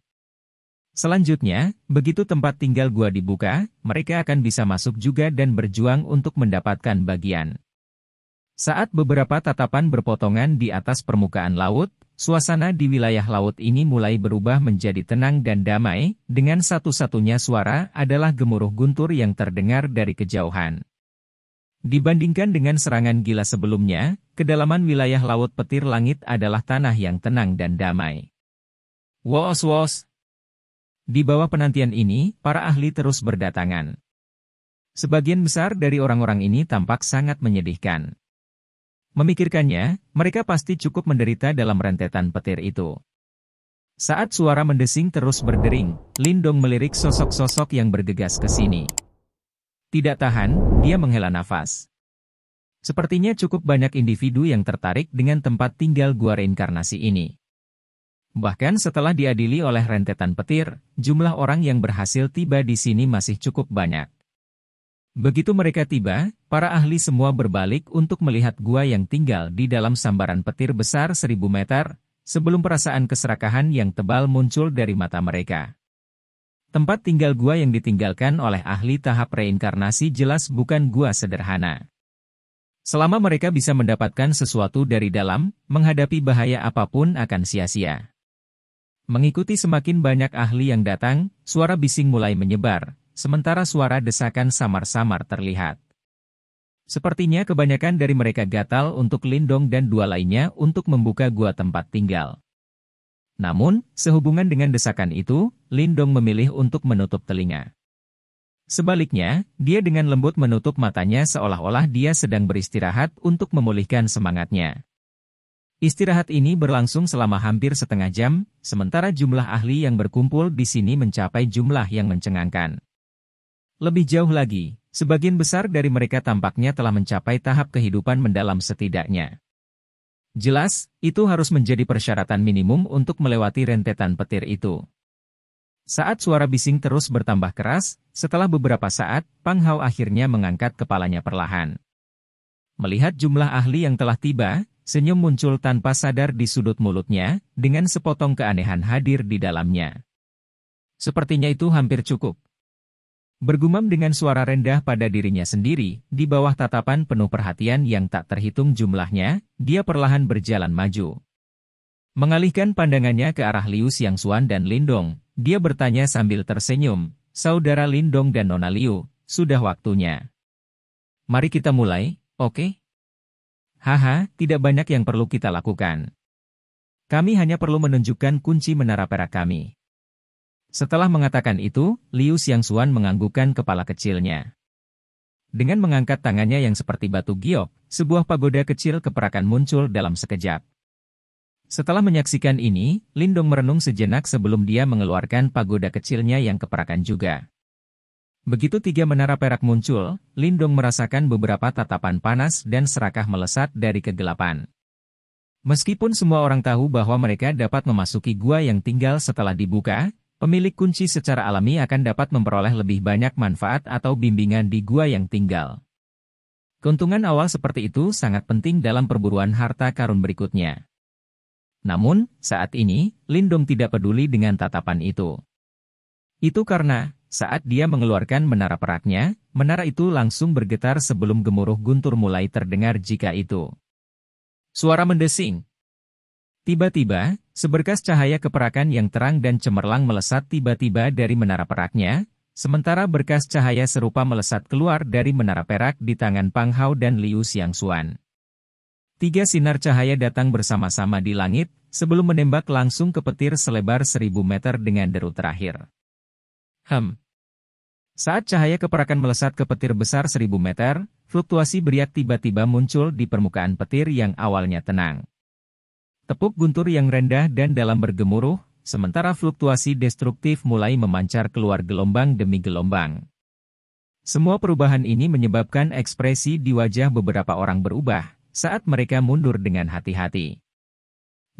Selanjutnya, begitu tempat tinggal gua dibuka, mereka akan bisa masuk juga dan berjuang untuk mendapatkan bagian. Saat beberapa tatapan berpotongan di atas permukaan laut, suasana di wilayah laut ini mulai berubah menjadi tenang dan damai, dengan satu-satunya suara adalah gemuruh guntur yang terdengar dari kejauhan. Dibandingkan dengan serangan gila sebelumnya, kedalaman wilayah Laut Petir Langit adalah tanah yang tenang dan damai. Woos woos. Di bawah penantian ini, para ahli terus berdatangan. Sebagian besar dari orang-orang ini tampak sangat menyedihkan. Memikirkannya, mereka pasti cukup menderita dalam rentetan petir itu. Saat suara mendesing terus berdering, Lindong melirik sosok-sosok yang bergegas ke sini. Tidak tahan, dia menghela nafas. Sepertinya cukup banyak individu yang tertarik dengan tempat tinggal gua reinkarnasi ini. Bahkan setelah diadili oleh rentetan petir, jumlah orang yang berhasil tiba di sini masih cukup banyak. Begitu mereka tiba, para ahli semua berbalik untuk melihat gua yang tinggal di dalam sambaran petir besar seribu meter, sebelum perasaan keserakahan yang tebal muncul dari mata mereka. Tempat tinggal gua yang ditinggalkan oleh ahli tahap reinkarnasi jelas bukan gua sederhana. Selama mereka bisa mendapatkan sesuatu dari dalam, menghadapi bahaya apapun akan sia-sia. Mengikuti semakin banyak ahli yang datang, suara bising mulai menyebar, sementara suara desakan samar-samar terlihat. Sepertinya kebanyakan dari mereka gatal untuk Lindong dan dua lainnya untuk membuka gua tempat tinggal. Namun, sehubungan dengan desakan itu, Lindong memilih untuk menutup telinga. Sebaliknya, dia dengan lembut menutup matanya seolah-olah dia sedang beristirahat untuk memulihkan semangatnya. Istirahat ini berlangsung selama hampir setengah jam, sementara jumlah ahli yang berkumpul di sini mencapai jumlah yang mencengangkan. Lebih jauh lagi, sebagian besar dari mereka tampaknya telah mencapai tahap kehidupan mendalam setidaknya. Jelas, itu harus menjadi persyaratan minimum untuk melewati rentetan petir itu. Saat suara bising terus bertambah keras, setelah beberapa saat, Pang Hao akhirnya mengangkat kepalanya perlahan. Melihat jumlah ahli yang telah tiba, senyum muncul tanpa sadar di sudut mulutnya, dengan sepotong keanehan hadir di dalamnya. Sepertinya itu hampir cukup. Bergumam dengan suara rendah pada dirinya sendiri, di bawah tatapan penuh perhatian yang tak terhitung jumlahnya, dia perlahan berjalan maju. Mengalihkan pandangannya ke arah Liu Xiangxuan dan Lindong, dia bertanya sambil tersenyum, Saudara Lindong dan Nona Liu, sudah waktunya. Mari kita mulai, oke? Okay? Haha, tidak banyak yang perlu kita lakukan. Kami hanya perlu menunjukkan kunci menara perak kami. Setelah mengatakan itu, Liu Xiangxuan menganggukkan kepala kecilnya. Dengan mengangkat tangannya yang seperti batu giok, sebuah pagoda kecil keperakan muncul dalam sekejap. Setelah menyaksikan ini, Lindong merenung sejenak sebelum dia mengeluarkan pagoda kecilnya yang keperakan juga. Begitu tiga menara perak muncul, Lindong merasakan beberapa tatapan panas dan serakah melesat dari kegelapan. Meskipun semua orang tahu bahwa mereka dapat memasuki gua yang tinggal setelah dibuka, Pemilik kunci secara alami akan dapat memperoleh lebih banyak manfaat atau bimbingan di gua yang tinggal. Keuntungan awal seperti itu sangat penting dalam perburuan harta karun berikutnya. Namun, saat ini, Lindong tidak peduli dengan tatapan itu. Itu karena, saat dia mengeluarkan menara peraknya, menara itu langsung bergetar sebelum gemuruh guntur mulai terdengar jika itu. Suara mendesing, Tiba-tiba, seberkas cahaya keperakan yang terang dan cemerlang melesat tiba-tiba dari menara peraknya, sementara berkas cahaya serupa melesat keluar dari menara perak di tangan Pang Hao dan Liu Xiangxuan. Tiga sinar cahaya datang bersama-sama di langit, sebelum menembak langsung ke petir selebar seribu meter dengan deru terakhir. Hem. Saat cahaya keperakan melesat ke petir besar seribu meter, fluktuasi beriak tiba-tiba muncul di permukaan petir yang awalnya tenang. Tepuk guntur yang rendah dan dalam bergemuruh, sementara fluktuasi destruktif mulai memancar keluar gelombang demi gelombang. Semua perubahan ini menyebabkan ekspresi di wajah beberapa orang berubah saat mereka mundur dengan hati-hati.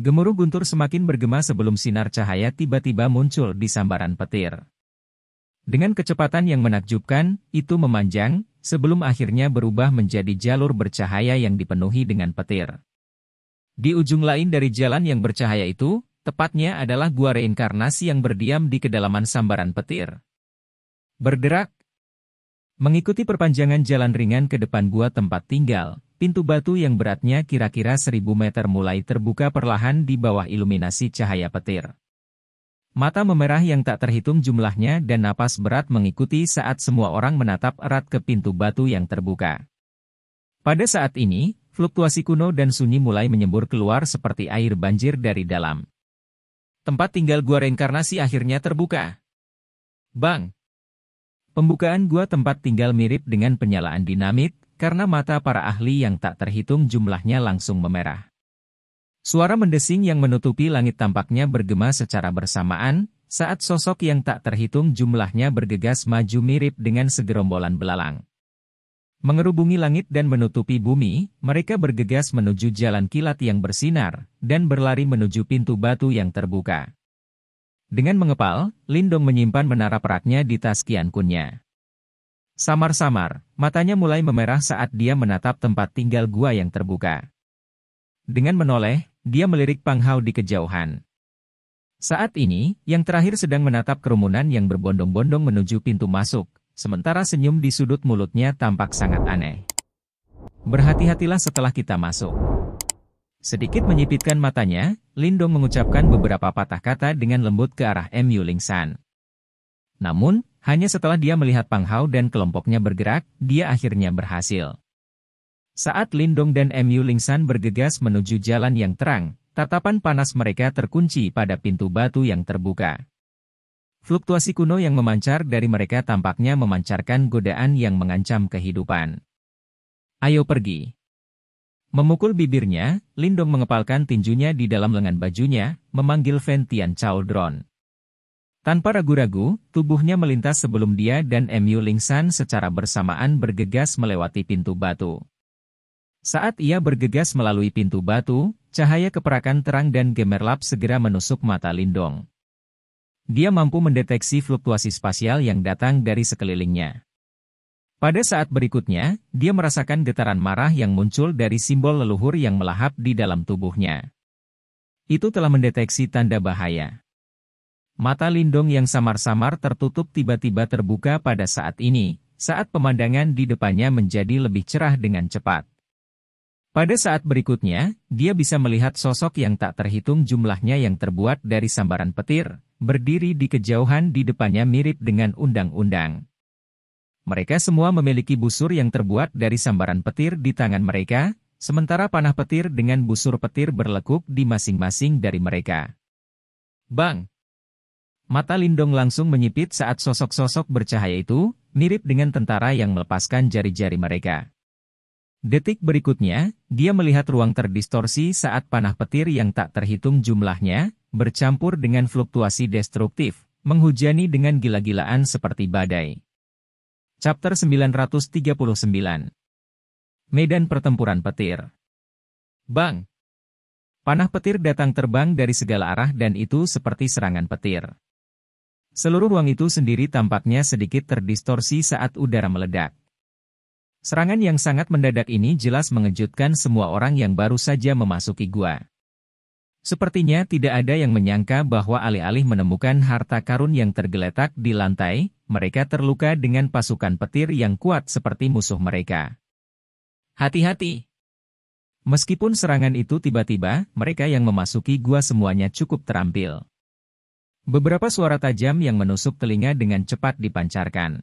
Gemuruh guntur semakin bergema sebelum sinar cahaya tiba-tiba muncul di sambaran petir. Dengan kecepatan yang menakjubkan, itu memanjang, sebelum akhirnya berubah menjadi jalur bercahaya yang dipenuhi dengan petir. Di ujung lain dari jalan yang bercahaya itu, tepatnya adalah gua reinkarnasi yang berdiam di kedalaman sambaran petir. Berderak. Mengikuti perpanjangan jalan ringan ke depan gua tempat tinggal, pintu batu yang beratnya kira-kira 1000 meter mulai terbuka perlahan di bawah iluminasi cahaya petir. Mata memerah yang tak terhitung jumlahnya dan napas berat mengikuti saat semua orang menatap erat ke pintu batu yang terbuka. Pada saat ini, Fluktuasi kuno dan sunyi mulai menyembur keluar seperti air banjir dari dalam. Tempat tinggal gua reinkarnasi akhirnya terbuka. Bang! Pembukaan gua tempat tinggal mirip dengan penyalaan dinamit, karena mata para ahli yang tak terhitung jumlahnya langsung memerah. Suara mendesing yang menutupi langit tampaknya bergema secara bersamaan, saat sosok yang tak terhitung jumlahnya bergegas maju mirip dengan segerombolan belalang. Mengerubungi langit dan menutupi bumi, mereka bergegas menuju jalan kilat yang bersinar, dan berlari menuju pintu batu yang terbuka. Dengan mengepal, Lindong menyimpan menara peraknya di tas kiankunnya. Samar-samar, matanya mulai memerah saat dia menatap tempat tinggal gua yang terbuka. Dengan menoleh, dia melirik Pang Hao di kejauhan. Saat ini, yang terakhir sedang menatap kerumunan yang berbondong-bondong menuju pintu masuk, sementara senyum di sudut mulutnya tampak sangat aneh. Berhati-hatilah setelah kita masuk. Sedikit menyipitkan matanya, Lindong mengucapkan beberapa patah kata dengan lembut ke arah M. Yuling San. Namun, hanya setelah dia melihat Pang Hao dan kelompoknya bergerak, dia akhirnya berhasil. Saat Lindong dan M. Yuling San bergegas menuju jalan yang terang, tatapan panas mereka terkunci pada pintu batu yang terbuka. Fluktuasi kuno yang memancar dari mereka tampaknya memancarkan godaan yang mengancam kehidupan. Ayo pergi. Memukul bibirnya, Lindong mengepalkan tinjunya di dalam lengan bajunya, memanggil Ventian Chaudron. Tanpa ragu-ragu, tubuhnya melintas sebelum dia dan Emu Lingsan secara bersamaan bergegas melewati pintu batu. Saat ia bergegas melalui pintu batu, cahaya keperakan terang dan gemerlap segera menusuk mata Lindong dia mampu mendeteksi fluktuasi spasial yang datang dari sekelilingnya. Pada saat berikutnya, dia merasakan getaran marah yang muncul dari simbol leluhur yang melahap di dalam tubuhnya. Itu telah mendeteksi tanda bahaya. Mata lindung yang samar-samar tertutup tiba-tiba terbuka pada saat ini, saat pemandangan di depannya menjadi lebih cerah dengan cepat. Pada saat berikutnya, dia bisa melihat sosok yang tak terhitung jumlahnya yang terbuat dari sambaran petir, berdiri di kejauhan di depannya mirip dengan undang-undang. Mereka semua memiliki busur yang terbuat dari sambaran petir di tangan mereka, sementara panah petir dengan busur petir berlekuk di masing-masing dari mereka. Bang! Mata Lindong langsung menyipit saat sosok-sosok bercahaya itu, mirip dengan tentara yang melepaskan jari-jari mereka. Detik berikutnya, dia melihat ruang terdistorsi saat panah petir yang tak terhitung jumlahnya, bercampur dengan fluktuasi destruktif, menghujani dengan gila-gilaan seperti badai. Chapter 939 Medan Pertempuran Petir Bang! Panah petir datang terbang dari segala arah dan itu seperti serangan petir. Seluruh ruang itu sendiri tampaknya sedikit terdistorsi saat udara meledak. Serangan yang sangat mendadak ini jelas mengejutkan semua orang yang baru saja memasuki gua. Sepertinya tidak ada yang menyangka bahwa alih-alih menemukan harta karun yang tergeletak di lantai, mereka terluka dengan pasukan petir yang kuat seperti musuh mereka. Hati-hati! Meskipun serangan itu tiba-tiba, mereka yang memasuki gua semuanya cukup terampil. Beberapa suara tajam yang menusuk telinga dengan cepat dipancarkan.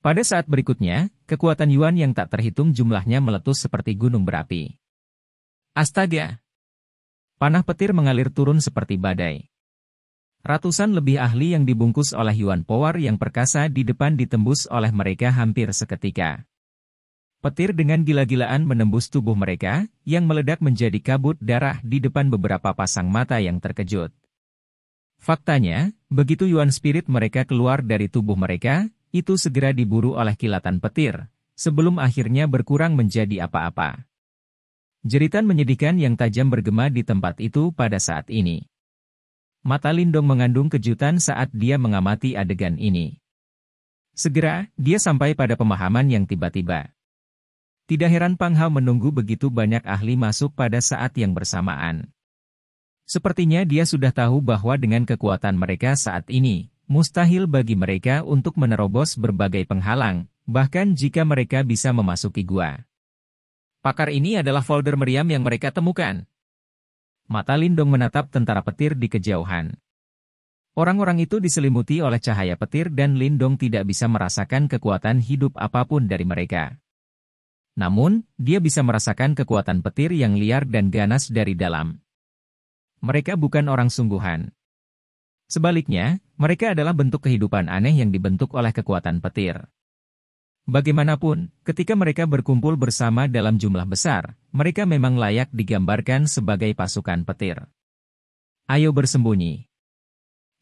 Pada saat berikutnya, kekuatan Yuan yang tak terhitung jumlahnya meletus seperti gunung berapi. Astaga! Panah petir mengalir turun seperti badai. Ratusan lebih ahli yang dibungkus oleh Yuan Power yang perkasa di depan ditembus oleh mereka hampir seketika. Petir dengan gila-gilaan menembus tubuh mereka, yang meledak menjadi kabut darah di depan beberapa pasang mata yang terkejut. Faktanya, begitu Yuan Spirit mereka keluar dari tubuh mereka, itu segera diburu oleh kilatan petir, sebelum akhirnya berkurang menjadi apa-apa. Jeritan menyedihkan yang tajam bergema di tempat itu pada saat ini. Mata Lindong mengandung kejutan saat dia mengamati adegan ini. Segera, dia sampai pada pemahaman yang tiba-tiba. Tidak heran Pang Hao menunggu begitu banyak ahli masuk pada saat yang bersamaan. Sepertinya dia sudah tahu bahwa dengan kekuatan mereka saat ini, mustahil bagi mereka untuk menerobos berbagai penghalang, bahkan jika mereka bisa memasuki gua. Pakar ini adalah folder meriam yang mereka temukan. Mata Lindong menatap tentara petir di kejauhan. Orang-orang itu diselimuti oleh cahaya petir dan Lindong tidak bisa merasakan kekuatan hidup apapun dari mereka. Namun, dia bisa merasakan kekuatan petir yang liar dan ganas dari dalam. Mereka bukan orang sungguhan. Sebaliknya, mereka adalah bentuk kehidupan aneh yang dibentuk oleh kekuatan petir. Bagaimanapun, ketika mereka berkumpul bersama dalam jumlah besar, mereka memang layak digambarkan sebagai pasukan petir. Ayo bersembunyi.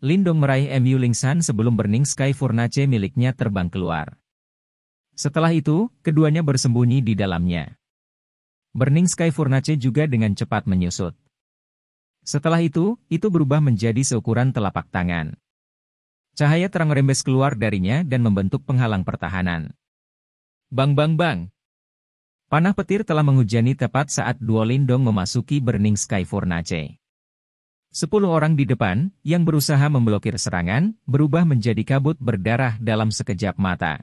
Lindong meraih MU Lingsan sebelum Burning Sky Furnace miliknya terbang keluar. Setelah itu, keduanya bersembunyi di dalamnya. Burning Sky Furnace juga dengan cepat menyusut. Setelah itu, itu berubah menjadi seukuran telapak tangan. Cahaya terang rembes keluar darinya dan membentuk penghalang pertahanan. Bang bang bang. Panah petir telah menghujani tepat saat Duo lindong memasuki Burning Sky Fornace. Sepuluh orang di depan, yang berusaha memblokir serangan, berubah menjadi kabut berdarah dalam sekejap mata.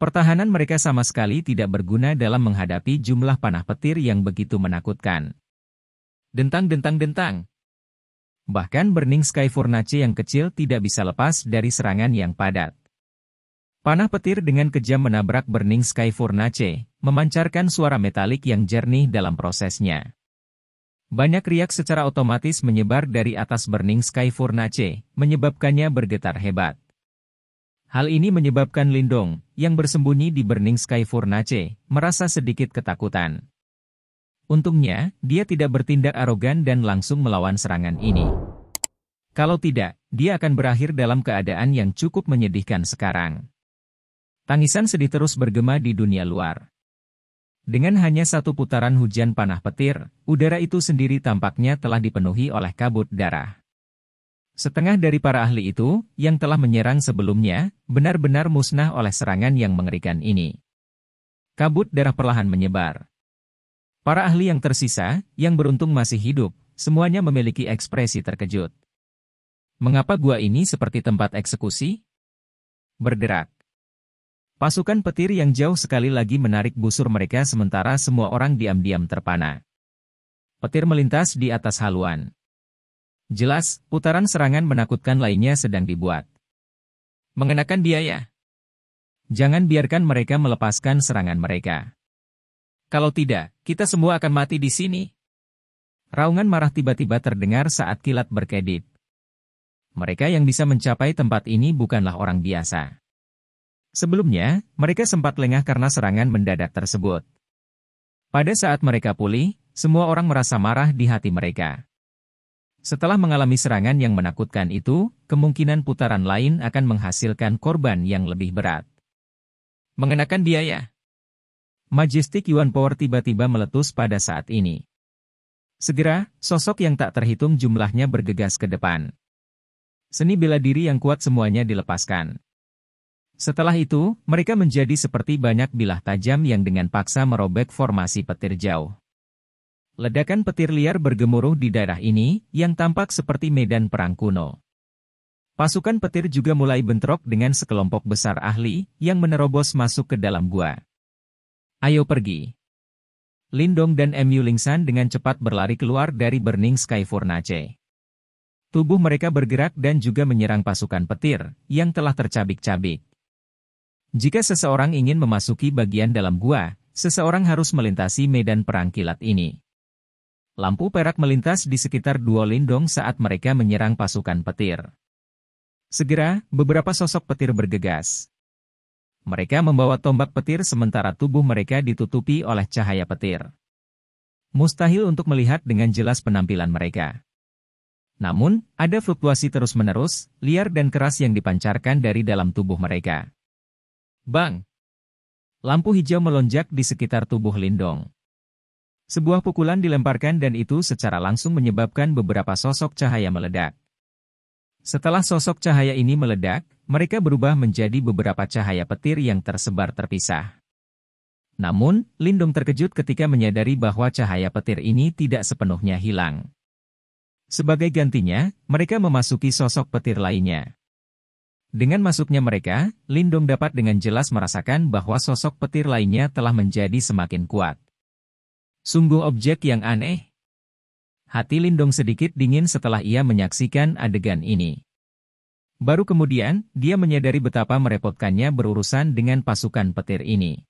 Pertahanan mereka sama sekali tidak berguna dalam menghadapi jumlah panah petir yang begitu menakutkan. Dentang-dentang-dentang. Bahkan Burning Sky Fornace yang kecil tidak bisa lepas dari serangan yang padat. Panah petir dengan kejam menabrak Burning Sky Furnace, memancarkan suara metalik yang jernih dalam prosesnya. Banyak riak secara otomatis menyebar dari atas Burning Sky Furnace, menyebabkannya bergetar hebat. Hal ini menyebabkan Lindong, yang bersembunyi di Burning Sky Furnace, merasa sedikit ketakutan. Untungnya, dia tidak bertindak arogan dan langsung melawan serangan ini. Kalau tidak, dia akan berakhir dalam keadaan yang cukup menyedihkan sekarang. Tangisan sedih terus bergema di dunia luar. Dengan hanya satu putaran hujan panah petir, udara itu sendiri tampaknya telah dipenuhi oleh kabut darah. Setengah dari para ahli itu, yang telah menyerang sebelumnya, benar-benar musnah oleh serangan yang mengerikan ini. Kabut darah perlahan menyebar. Para ahli yang tersisa, yang beruntung masih hidup, semuanya memiliki ekspresi terkejut. Mengapa gua ini seperti tempat eksekusi? Berderak. Pasukan petir yang jauh sekali lagi menarik busur mereka sementara semua orang diam-diam terpana. Petir melintas di atas haluan. Jelas, putaran serangan menakutkan lainnya sedang dibuat. Mengenakan biaya. Jangan biarkan mereka melepaskan serangan mereka. Kalau tidak, kita semua akan mati di sini. Raungan marah tiba-tiba terdengar saat kilat berkedip. Mereka yang bisa mencapai tempat ini bukanlah orang biasa. Sebelumnya, mereka sempat lengah karena serangan mendadak tersebut. Pada saat mereka pulih, semua orang merasa marah di hati mereka. Setelah mengalami serangan yang menakutkan itu, kemungkinan putaran lain akan menghasilkan korban yang lebih berat. Mengenakan biaya Majestic Yuan Power tiba-tiba meletus pada saat ini. Segera, sosok yang tak terhitung jumlahnya bergegas ke depan. Seni bela diri yang kuat semuanya dilepaskan. Setelah itu, mereka menjadi seperti banyak bilah tajam yang dengan paksa merobek formasi petir jauh. Ledakan petir liar bergemuruh di daerah ini, yang tampak seperti medan perang kuno. Pasukan petir juga mulai bentrok dengan sekelompok besar ahli, yang menerobos masuk ke dalam gua. Ayo pergi. Lindong dan M. Lingsan dengan cepat berlari keluar dari Burning Sky Furnace. Tubuh mereka bergerak dan juga menyerang pasukan petir, yang telah tercabik-cabik. Jika seseorang ingin memasuki bagian dalam gua, seseorang harus melintasi medan perang kilat ini. Lampu perak melintas di sekitar dua lindung saat mereka menyerang pasukan petir. Segera, beberapa sosok petir bergegas. Mereka membawa tombak petir sementara tubuh mereka ditutupi oleh cahaya petir. Mustahil untuk melihat dengan jelas penampilan mereka. Namun, ada fluktuasi terus-menerus, liar dan keras yang dipancarkan dari dalam tubuh mereka. Bang! Lampu hijau melonjak di sekitar tubuh Lindong. Sebuah pukulan dilemparkan dan itu secara langsung menyebabkan beberapa sosok cahaya meledak. Setelah sosok cahaya ini meledak, mereka berubah menjadi beberapa cahaya petir yang tersebar terpisah. Namun, Lindong terkejut ketika menyadari bahwa cahaya petir ini tidak sepenuhnya hilang. Sebagai gantinya, mereka memasuki sosok petir lainnya. Dengan masuknya mereka, Lindong dapat dengan jelas merasakan bahwa sosok petir lainnya telah menjadi semakin kuat. Sungguh objek yang aneh. Hati Lindong sedikit dingin setelah ia menyaksikan adegan ini. Baru kemudian, dia menyadari betapa merepotkannya berurusan dengan pasukan petir ini.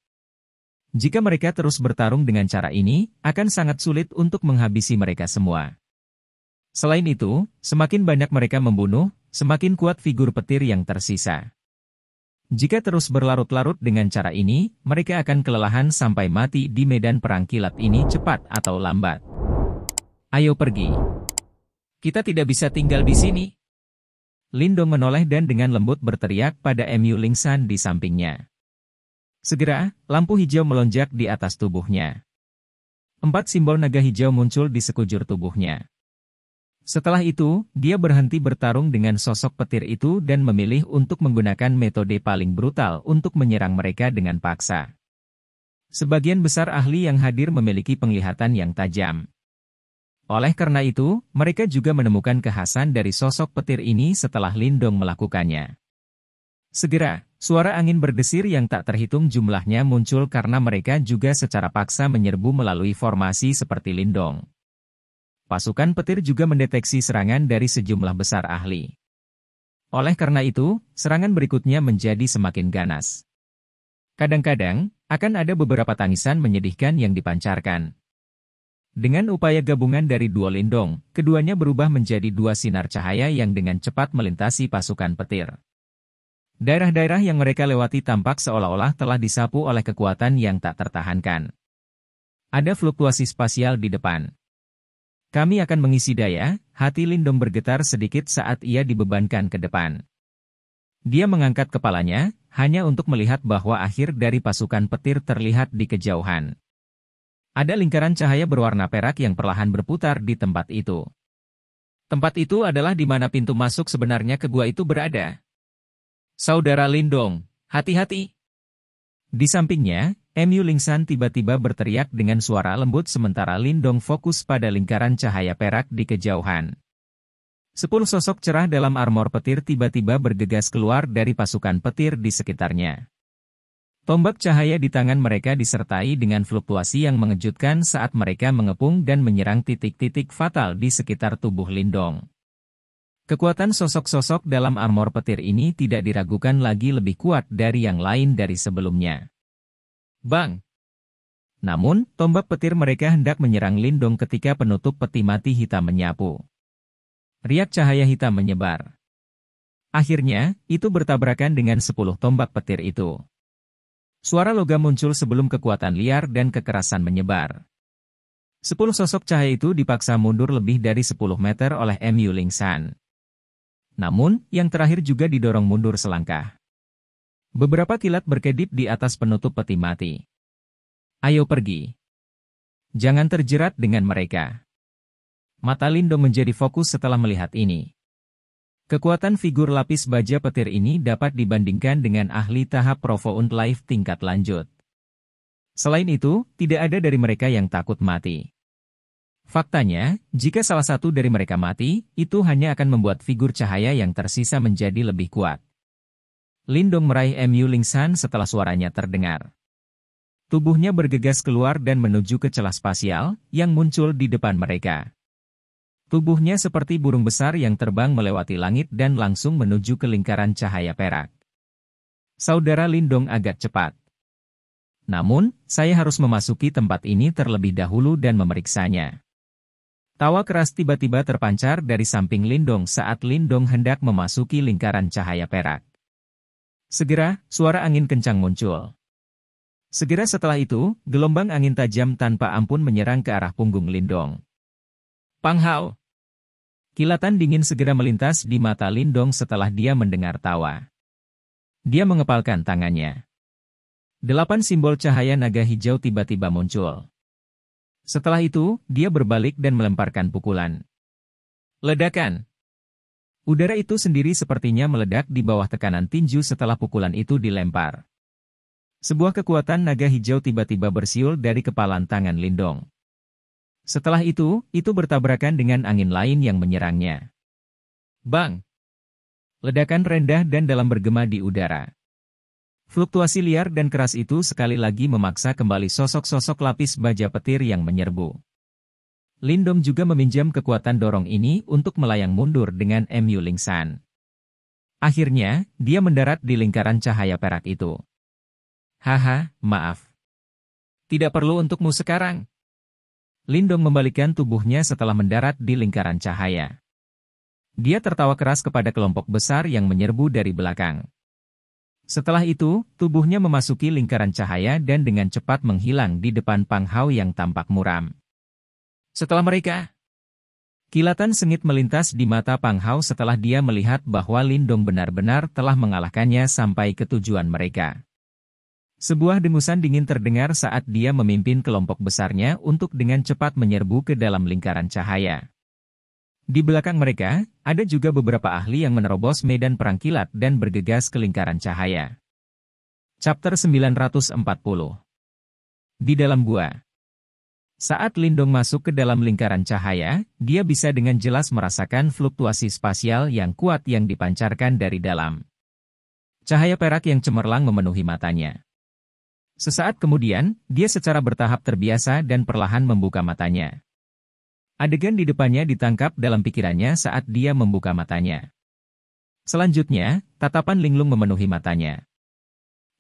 Jika mereka terus bertarung dengan cara ini, akan sangat sulit untuk menghabisi mereka semua. Selain itu, semakin banyak mereka membunuh, semakin kuat figur petir yang tersisa. Jika terus berlarut-larut dengan cara ini, mereka akan kelelahan sampai mati di medan perang kilat ini cepat atau lambat. Ayo pergi. Kita tidak bisa tinggal di sini. Lindong menoleh dan dengan lembut berteriak pada Emu Lingsan di sampingnya. Segera, lampu hijau melonjak di atas tubuhnya. Empat simbol naga hijau muncul di sekujur tubuhnya. Setelah itu, dia berhenti bertarung dengan sosok petir itu dan memilih untuk menggunakan metode paling brutal untuk menyerang mereka dengan paksa. Sebagian besar ahli yang hadir memiliki penglihatan yang tajam. Oleh karena itu, mereka juga menemukan kehasan dari sosok petir ini setelah Lindong melakukannya. Segera, suara angin berdesir yang tak terhitung jumlahnya muncul karena mereka juga secara paksa menyerbu melalui formasi seperti Lindong. Pasukan petir juga mendeteksi serangan dari sejumlah besar ahli. Oleh karena itu, serangan berikutnya menjadi semakin ganas. Kadang-kadang, akan ada beberapa tangisan menyedihkan yang dipancarkan. Dengan upaya gabungan dari dua lindung, keduanya berubah menjadi dua sinar cahaya yang dengan cepat melintasi pasukan petir. Daerah-daerah yang mereka lewati tampak seolah-olah telah disapu oleh kekuatan yang tak tertahankan. Ada fluktuasi spasial di depan. Kami akan mengisi daya, hati Lindong bergetar sedikit saat ia dibebankan ke depan. Dia mengangkat kepalanya, hanya untuk melihat bahwa akhir dari pasukan petir terlihat di kejauhan. Ada lingkaran cahaya berwarna perak yang perlahan berputar di tempat itu. Tempat itu adalah di mana pintu masuk sebenarnya ke gua itu berada. Saudara Lindong, hati-hati. Di sampingnya, MU Lingsan tiba-tiba berteriak dengan suara lembut sementara Lindong fokus pada lingkaran cahaya perak di kejauhan. Sepuluh sosok cerah dalam armor petir tiba-tiba bergegas keluar dari pasukan petir di sekitarnya. Tombak cahaya di tangan mereka disertai dengan fluktuasi yang mengejutkan saat mereka mengepung dan menyerang titik-titik fatal di sekitar tubuh Lindong. Kekuatan sosok-sosok dalam armor petir ini tidak diragukan lagi lebih kuat dari yang lain dari sebelumnya. Bang! Namun, tombak petir mereka hendak menyerang Lindong ketika penutup peti mati hitam menyapu. Riak cahaya hitam menyebar. Akhirnya, itu bertabrakan dengan sepuluh tombak petir itu. Suara logam muncul sebelum kekuatan liar dan kekerasan menyebar. Sepuluh sosok cahaya itu dipaksa mundur lebih dari sepuluh meter oleh M. Yu San. Namun, yang terakhir juga didorong mundur selangkah. Beberapa kilat berkedip di atas penutup peti mati. Ayo pergi. Jangan terjerat dengan mereka. Mata Lindo menjadi fokus setelah melihat ini. Kekuatan figur lapis baja petir ini dapat dibandingkan dengan ahli tahap profound life tingkat lanjut. Selain itu, tidak ada dari mereka yang takut mati. Faktanya, jika salah satu dari mereka mati, itu hanya akan membuat figur cahaya yang tersisa menjadi lebih kuat. Lindong meraih MU Lingsan setelah suaranya terdengar. Tubuhnya bergegas keluar dan menuju ke celah spasial yang muncul di depan mereka. Tubuhnya seperti burung besar yang terbang melewati langit dan langsung menuju ke lingkaran cahaya perak. Saudara Lindong agak cepat. Namun, saya harus memasuki tempat ini terlebih dahulu dan memeriksanya. Tawa keras tiba-tiba terpancar dari samping Lindong saat Lindong hendak memasuki lingkaran cahaya perak. Segera, suara angin kencang muncul. Segera setelah itu, gelombang angin tajam tanpa ampun menyerang ke arah punggung Lindong. Pang Hao. Kilatan dingin segera melintas di mata Lindong setelah dia mendengar tawa. Dia mengepalkan tangannya. Delapan simbol cahaya naga hijau tiba-tiba muncul. Setelah itu, dia berbalik dan melemparkan pukulan. Ledakan! Udara itu sendiri sepertinya meledak di bawah tekanan tinju setelah pukulan itu dilempar. Sebuah kekuatan naga hijau tiba-tiba bersiul dari kepalan tangan Lindong. Setelah itu, itu bertabrakan dengan angin lain yang menyerangnya. Bang! Ledakan rendah dan dalam bergema di udara. Fluktuasi liar dan keras itu sekali lagi memaksa kembali sosok-sosok lapis baja petir yang menyerbu. Lindom juga meminjam kekuatan dorong ini untuk melayang mundur dengan MU Lingsan. Akhirnya, dia mendarat di lingkaran cahaya perak itu. Haha, maaf. Tidak perlu untukmu sekarang. Lindong membalikkan tubuhnya setelah mendarat di lingkaran cahaya. Dia tertawa keras kepada kelompok besar yang menyerbu dari belakang. Setelah itu, tubuhnya memasuki lingkaran cahaya dan dengan cepat menghilang di depan Pang Hao yang tampak muram. Setelah mereka, kilatan sengit melintas di mata Pang Hao setelah dia melihat bahwa Lindong benar-benar telah mengalahkannya sampai ke tujuan mereka. Sebuah dengusan dingin terdengar saat dia memimpin kelompok besarnya untuk dengan cepat menyerbu ke dalam lingkaran cahaya. Di belakang mereka, ada juga beberapa ahli yang menerobos medan perang kilat dan bergegas ke lingkaran cahaya. Chapter 940 Di dalam gua saat Lindong masuk ke dalam lingkaran cahaya, dia bisa dengan jelas merasakan fluktuasi spasial yang kuat yang dipancarkan dari dalam. Cahaya perak yang cemerlang memenuhi matanya. Sesaat kemudian, dia secara bertahap terbiasa dan perlahan membuka matanya. Adegan di depannya ditangkap dalam pikirannya saat dia membuka matanya. Selanjutnya, tatapan linglung memenuhi matanya.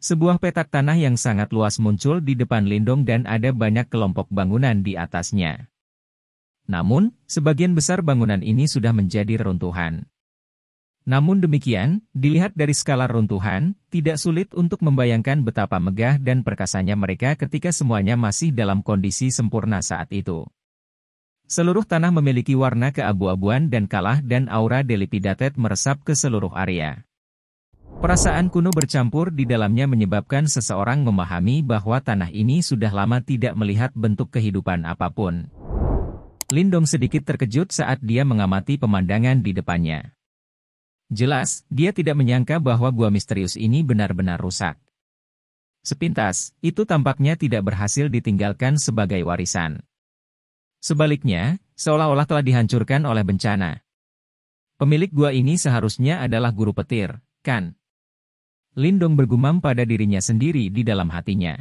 Sebuah petak tanah yang sangat luas muncul di depan lindung dan ada banyak kelompok bangunan di atasnya. Namun, sebagian besar bangunan ini sudah menjadi reruntuhan. Namun demikian, dilihat dari skala runtuhan, tidak sulit untuk membayangkan betapa megah dan perkasanya mereka ketika semuanya masih dalam kondisi sempurna saat itu. Seluruh tanah memiliki warna keabu-abuan dan kalah dan aura delipidated meresap ke seluruh area. Perasaan kuno bercampur di dalamnya menyebabkan seseorang memahami bahwa tanah ini sudah lama tidak melihat bentuk kehidupan apapun. Lindong sedikit terkejut saat dia mengamati pemandangan di depannya. Jelas, dia tidak menyangka bahwa gua misterius ini benar-benar rusak. Sepintas, itu tampaknya tidak berhasil ditinggalkan sebagai warisan. Sebaliknya, seolah-olah telah dihancurkan oleh bencana. Pemilik gua ini seharusnya adalah guru petir, kan? Lindong bergumam pada dirinya sendiri di dalam hatinya.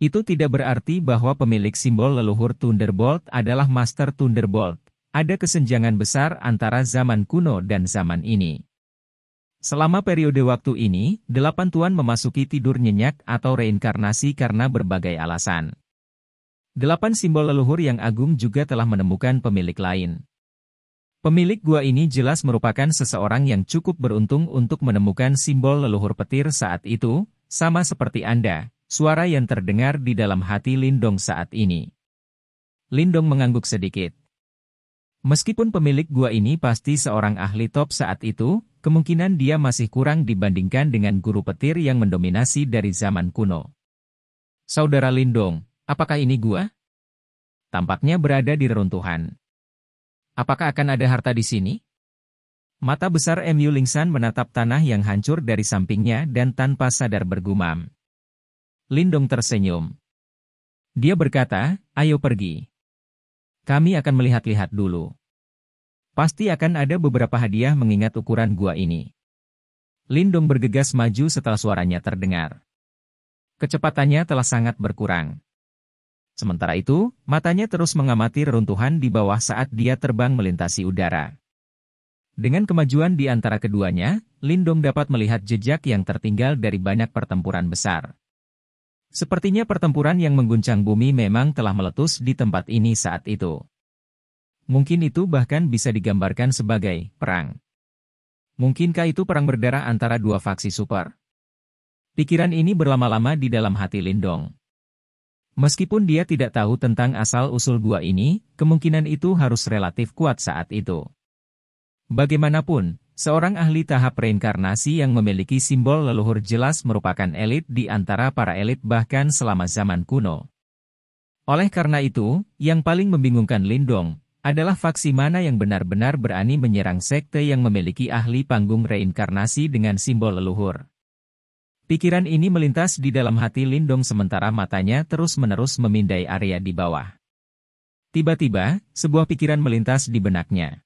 Itu tidak berarti bahwa pemilik simbol leluhur Thunderbolt adalah Master Thunderbolt. Ada kesenjangan besar antara zaman kuno dan zaman ini. Selama periode waktu ini, delapan tuan memasuki tidur nyenyak atau reinkarnasi karena berbagai alasan. Delapan simbol leluhur yang agung juga telah menemukan pemilik lain. Pemilik gua ini jelas merupakan seseorang yang cukup beruntung untuk menemukan simbol leluhur petir saat itu, sama seperti Anda, suara yang terdengar di dalam hati Lindong saat ini. Lindong mengangguk sedikit. Meskipun pemilik gua ini pasti seorang ahli top saat itu, kemungkinan dia masih kurang dibandingkan dengan guru petir yang mendominasi dari zaman kuno. Saudara Lindong, apakah ini gua? Tampaknya berada di reruntuhan. Apakah akan ada harta di sini? Mata besar MU Lingsan menatap tanah yang hancur dari sampingnya dan tanpa sadar bergumam. Lindong tersenyum. Dia berkata, ayo pergi. Kami akan melihat-lihat dulu. Pasti akan ada beberapa hadiah mengingat ukuran gua ini. Lindong bergegas maju setelah suaranya terdengar. Kecepatannya telah sangat berkurang. Sementara itu, matanya terus mengamati reruntuhan di bawah saat dia terbang melintasi udara. Dengan kemajuan di antara keduanya, Lindong dapat melihat jejak yang tertinggal dari banyak pertempuran besar. Sepertinya pertempuran yang mengguncang bumi memang telah meletus di tempat ini saat itu. Mungkin itu bahkan bisa digambarkan sebagai perang. Mungkinkah itu perang berdarah antara dua faksi super? Pikiran ini berlama-lama di dalam hati Lindong. Meskipun dia tidak tahu tentang asal-usul gua ini, kemungkinan itu harus relatif kuat saat itu. Bagaimanapun, seorang ahli tahap reinkarnasi yang memiliki simbol leluhur jelas merupakan elit di antara para elit bahkan selama zaman kuno. Oleh karena itu, yang paling membingungkan Lindong adalah faksi mana yang benar-benar berani menyerang sekte yang memiliki ahli panggung reinkarnasi dengan simbol leluhur. Pikiran ini melintas di dalam hati Lindong sementara matanya terus-menerus memindai area di bawah. Tiba-tiba, sebuah pikiran melintas di benaknya.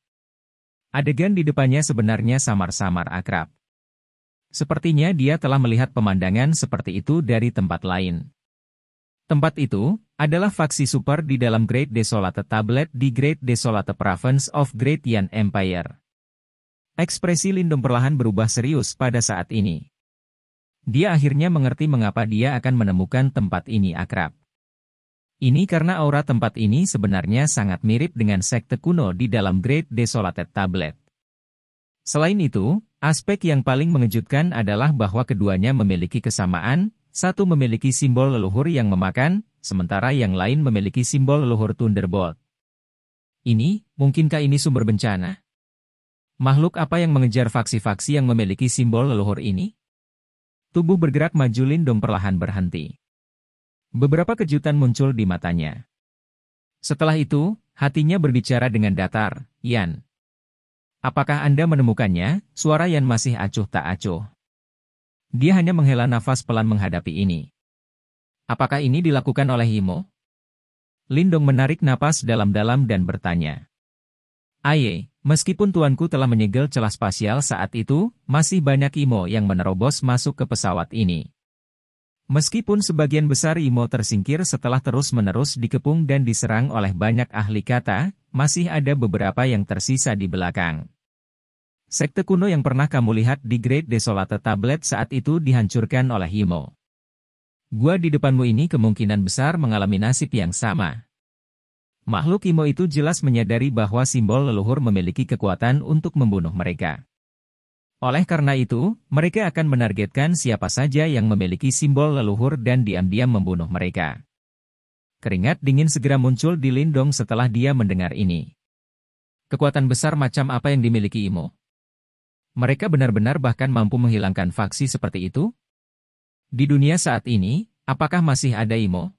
Adegan di depannya sebenarnya samar-samar akrab. Sepertinya dia telah melihat pemandangan seperti itu dari tempat lain. Tempat itu adalah faksi super di dalam Great Desolate Tablet di Great Desolate Province of Great Yan Empire. Ekspresi Lindong perlahan berubah serius pada saat ini. Dia akhirnya mengerti mengapa dia akan menemukan tempat ini akrab. Ini karena aura tempat ini sebenarnya sangat mirip dengan sekte kuno di dalam Great Desolated Tablet. Selain itu, aspek yang paling mengejutkan adalah bahwa keduanya memiliki kesamaan, satu memiliki simbol leluhur yang memakan, sementara yang lain memiliki simbol leluhur Thunderbolt. Ini, mungkinkah ini sumber bencana? Makhluk apa yang mengejar faksi-faksi yang memiliki simbol leluhur ini? Tubuh bergerak maju Lindong perlahan berhenti. Beberapa kejutan muncul di matanya. Setelah itu, hatinya berbicara dengan datar, Yan. Apakah Anda menemukannya? Suara Yan masih acuh tak acuh. Dia hanya menghela nafas pelan menghadapi ini. Apakah ini dilakukan oleh Himo? Lindong menarik napas dalam-dalam dan bertanya. Aye, meskipun tuanku telah menyegel celah spasial saat itu, masih banyak IMO yang menerobos masuk ke pesawat ini. Meskipun sebagian besar IMO tersingkir setelah terus-menerus dikepung dan diserang oleh banyak ahli kata, masih ada beberapa yang tersisa di belakang. Sekte kuno yang pernah kamu lihat di Great Desolate Tablet saat itu dihancurkan oleh IMO. Gua di depanmu ini kemungkinan besar mengalami nasib yang sama. Makhluk Imo itu jelas menyadari bahwa simbol leluhur memiliki kekuatan untuk membunuh mereka. Oleh karena itu, mereka akan menargetkan siapa saja yang memiliki simbol leluhur dan diam-diam membunuh mereka. Keringat dingin segera muncul di Lindong setelah dia mendengar ini. Kekuatan besar macam apa yang dimiliki Imo? Mereka benar-benar bahkan mampu menghilangkan faksi seperti itu? Di dunia saat ini, apakah masih ada Imo?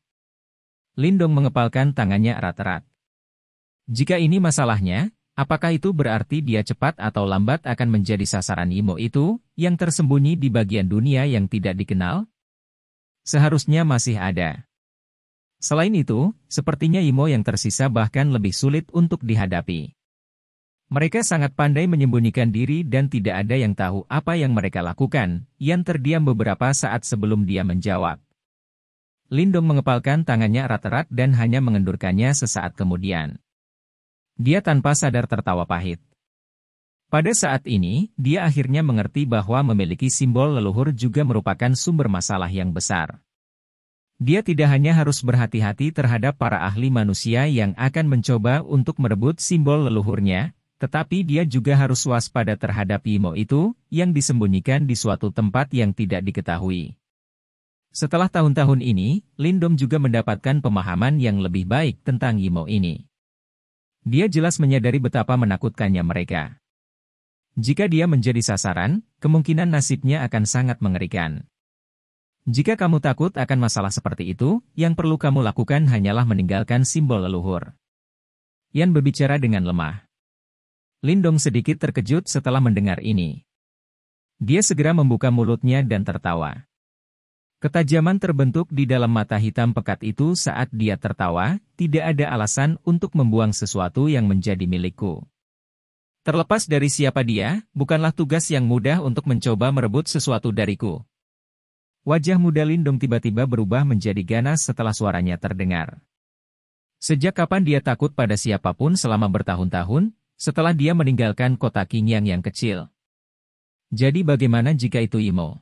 Lindong mengepalkan tangannya erat-erat. Jika ini masalahnya, apakah itu berarti dia cepat atau lambat akan menjadi sasaran Imo itu, yang tersembunyi di bagian dunia yang tidak dikenal? Seharusnya masih ada. Selain itu, sepertinya Imo yang tersisa bahkan lebih sulit untuk dihadapi. Mereka sangat pandai menyembunyikan diri dan tidak ada yang tahu apa yang mereka lakukan, yang terdiam beberapa saat sebelum dia menjawab. Lindong mengepalkan tangannya erat-erat dan hanya mengendurkannya sesaat kemudian. Dia tanpa sadar tertawa pahit. Pada saat ini, dia akhirnya mengerti bahwa memiliki simbol leluhur juga merupakan sumber masalah yang besar. Dia tidak hanya harus berhati-hati terhadap para ahli manusia yang akan mencoba untuk merebut simbol leluhurnya, tetapi dia juga harus waspada terhadap Imo itu, yang disembunyikan di suatu tempat yang tidak diketahui. Setelah tahun-tahun ini, Lindom juga mendapatkan pemahaman yang lebih baik tentang Yimou ini. Dia jelas menyadari betapa menakutkannya mereka. Jika dia menjadi sasaran, kemungkinan nasibnya akan sangat mengerikan. Jika kamu takut akan masalah seperti itu, yang perlu kamu lakukan hanyalah meninggalkan simbol leluhur. Yan berbicara dengan lemah. Lindong sedikit terkejut setelah mendengar ini. Dia segera membuka mulutnya dan tertawa. Ketajaman terbentuk di dalam mata hitam pekat itu saat dia tertawa, tidak ada alasan untuk membuang sesuatu yang menjadi milikku. Terlepas dari siapa dia, bukanlah tugas yang mudah untuk mencoba merebut sesuatu dariku. Wajah muda Lindung tiba-tiba berubah menjadi ganas setelah suaranya terdengar. Sejak kapan dia takut pada siapapun selama bertahun-tahun, setelah dia meninggalkan kota Kingyang yang kecil. Jadi bagaimana jika itu Imo?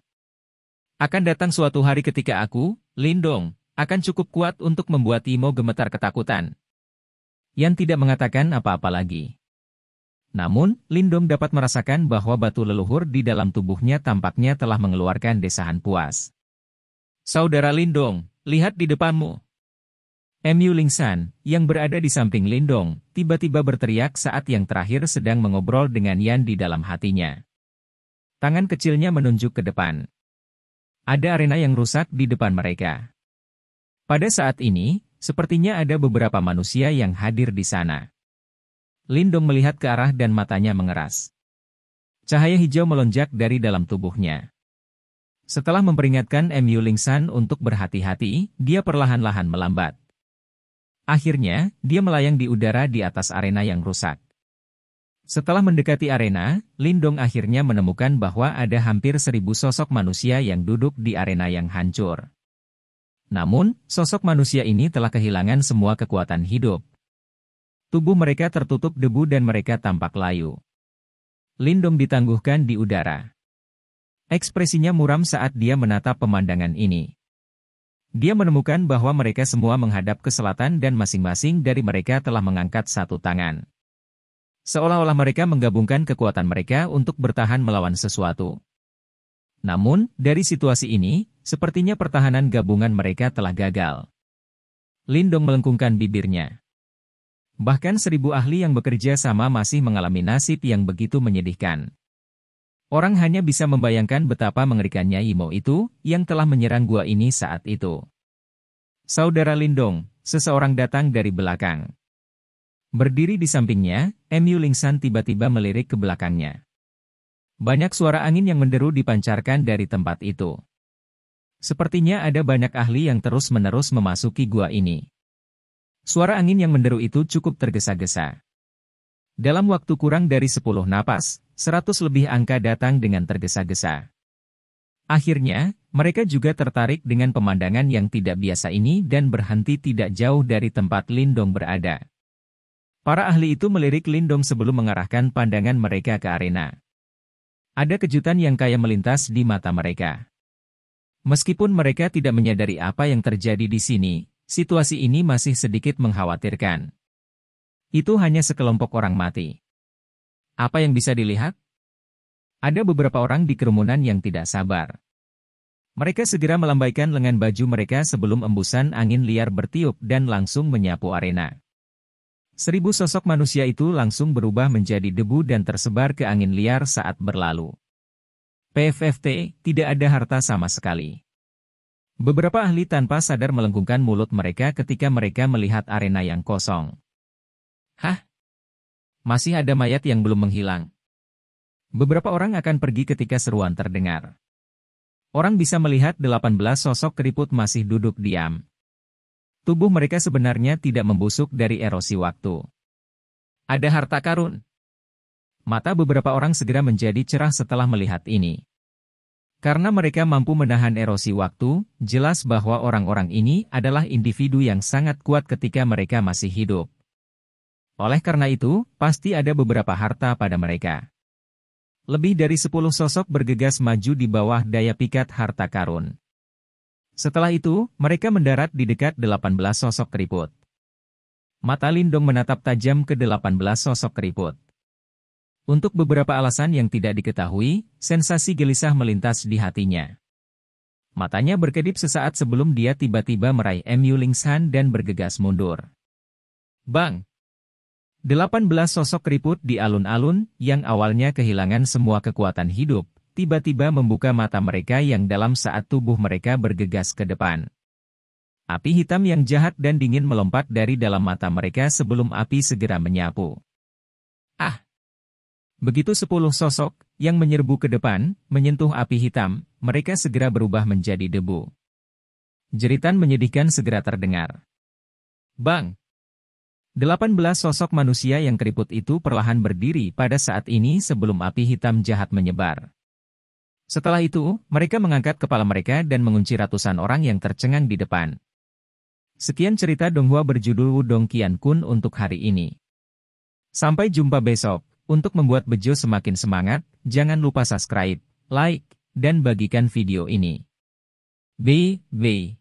Akan datang suatu hari ketika aku, Lindong, akan cukup kuat untuk membuat Timo gemetar ketakutan. Yan tidak mengatakan apa-apa lagi. Namun, Lindong dapat merasakan bahwa batu leluhur di dalam tubuhnya tampaknya telah mengeluarkan desahan puas. Saudara Lindong, lihat di depanmu. Emu Lingshan, yang berada di samping Lindong, tiba-tiba berteriak saat yang terakhir sedang mengobrol dengan Yan di dalam hatinya. Tangan kecilnya menunjuk ke depan ada arena yang rusak di depan mereka. Pada saat ini, sepertinya ada beberapa manusia yang hadir di sana. Lindong melihat ke arah dan matanya mengeras. Cahaya hijau melonjak dari dalam tubuhnya. Setelah memperingatkan M. San untuk berhati-hati, dia perlahan-lahan melambat. Akhirnya, dia melayang di udara di atas arena yang rusak. Setelah mendekati arena, Lindong akhirnya menemukan bahwa ada hampir seribu sosok manusia yang duduk di arena yang hancur. Namun, sosok manusia ini telah kehilangan semua kekuatan hidup. Tubuh mereka tertutup debu dan mereka tampak layu. Lindong ditangguhkan di udara. Ekspresinya muram saat dia menatap pemandangan ini. Dia menemukan bahwa mereka semua menghadap ke selatan dan masing-masing dari mereka telah mengangkat satu tangan. Seolah-olah mereka menggabungkan kekuatan mereka untuk bertahan melawan sesuatu. Namun, dari situasi ini, sepertinya pertahanan gabungan mereka telah gagal. Lindong melengkungkan bibirnya. Bahkan seribu ahli yang bekerja sama masih mengalami nasib yang begitu menyedihkan. Orang hanya bisa membayangkan betapa mengerikannya Imo itu, yang telah menyerang gua ini saat itu. Saudara Lindong, seseorang datang dari belakang. Berdiri di sampingnya, MU Lingsan tiba-tiba melirik ke belakangnya. Banyak suara angin yang menderu dipancarkan dari tempat itu. Sepertinya ada banyak ahli yang terus-menerus memasuki gua ini. Suara angin yang menderu itu cukup tergesa-gesa. Dalam waktu kurang dari 10 napas, 100 lebih angka datang dengan tergesa-gesa. Akhirnya, mereka juga tertarik dengan pemandangan yang tidak biasa ini dan berhenti tidak jauh dari tempat Lindong berada. Para ahli itu melirik Lindong sebelum mengarahkan pandangan mereka ke arena. Ada kejutan yang kaya melintas di mata mereka. Meskipun mereka tidak menyadari apa yang terjadi di sini, situasi ini masih sedikit mengkhawatirkan. Itu hanya sekelompok orang mati. Apa yang bisa dilihat? Ada beberapa orang di kerumunan yang tidak sabar. Mereka segera melambaikan lengan baju mereka sebelum embusan angin liar bertiup dan langsung menyapu arena. Seribu sosok manusia itu langsung berubah menjadi debu dan tersebar ke angin liar saat berlalu. PFFT, tidak ada harta sama sekali. Beberapa ahli tanpa sadar melengkungkan mulut mereka ketika mereka melihat arena yang kosong. Hah? Masih ada mayat yang belum menghilang. Beberapa orang akan pergi ketika seruan terdengar. Orang bisa melihat 18 sosok keriput masih duduk diam tubuh mereka sebenarnya tidak membusuk dari erosi waktu. Ada harta karun. Mata beberapa orang segera menjadi cerah setelah melihat ini. Karena mereka mampu menahan erosi waktu, jelas bahwa orang-orang ini adalah individu yang sangat kuat ketika mereka masih hidup. Oleh karena itu, pasti ada beberapa harta pada mereka. Lebih dari sepuluh sosok bergegas maju di bawah daya pikat harta karun. Setelah itu, mereka mendarat di dekat 18 sosok keriput. Mata Lindong menatap tajam ke 18 sosok keriput. Untuk beberapa alasan yang tidak diketahui, sensasi gelisah melintas di hatinya. Matanya berkedip sesaat sebelum dia tiba-tiba meraih Mu Lingshan dan bergegas mundur. Bang! 18 sosok keriput di alun-alun yang awalnya kehilangan semua kekuatan hidup, tiba-tiba membuka mata mereka yang dalam saat tubuh mereka bergegas ke depan. Api hitam yang jahat dan dingin melompat dari dalam mata mereka sebelum api segera menyapu. Ah! Begitu sepuluh sosok yang menyerbu ke depan, menyentuh api hitam, mereka segera berubah menjadi debu. Jeritan menyedihkan segera terdengar. Bang! Delapan belas sosok manusia yang keriput itu perlahan berdiri pada saat ini sebelum api hitam jahat menyebar. Setelah itu, mereka mengangkat kepala mereka dan mengunci ratusan orang yang tercengang di depan. Sekian cerita Donghua berjudul Wudong Qian Kun untuk hari ini. Sampai jumpa besok. Untuk membuat Bejo semakin semangat, jangan lupa subscribe, like, dan bagikan video ini. B. B.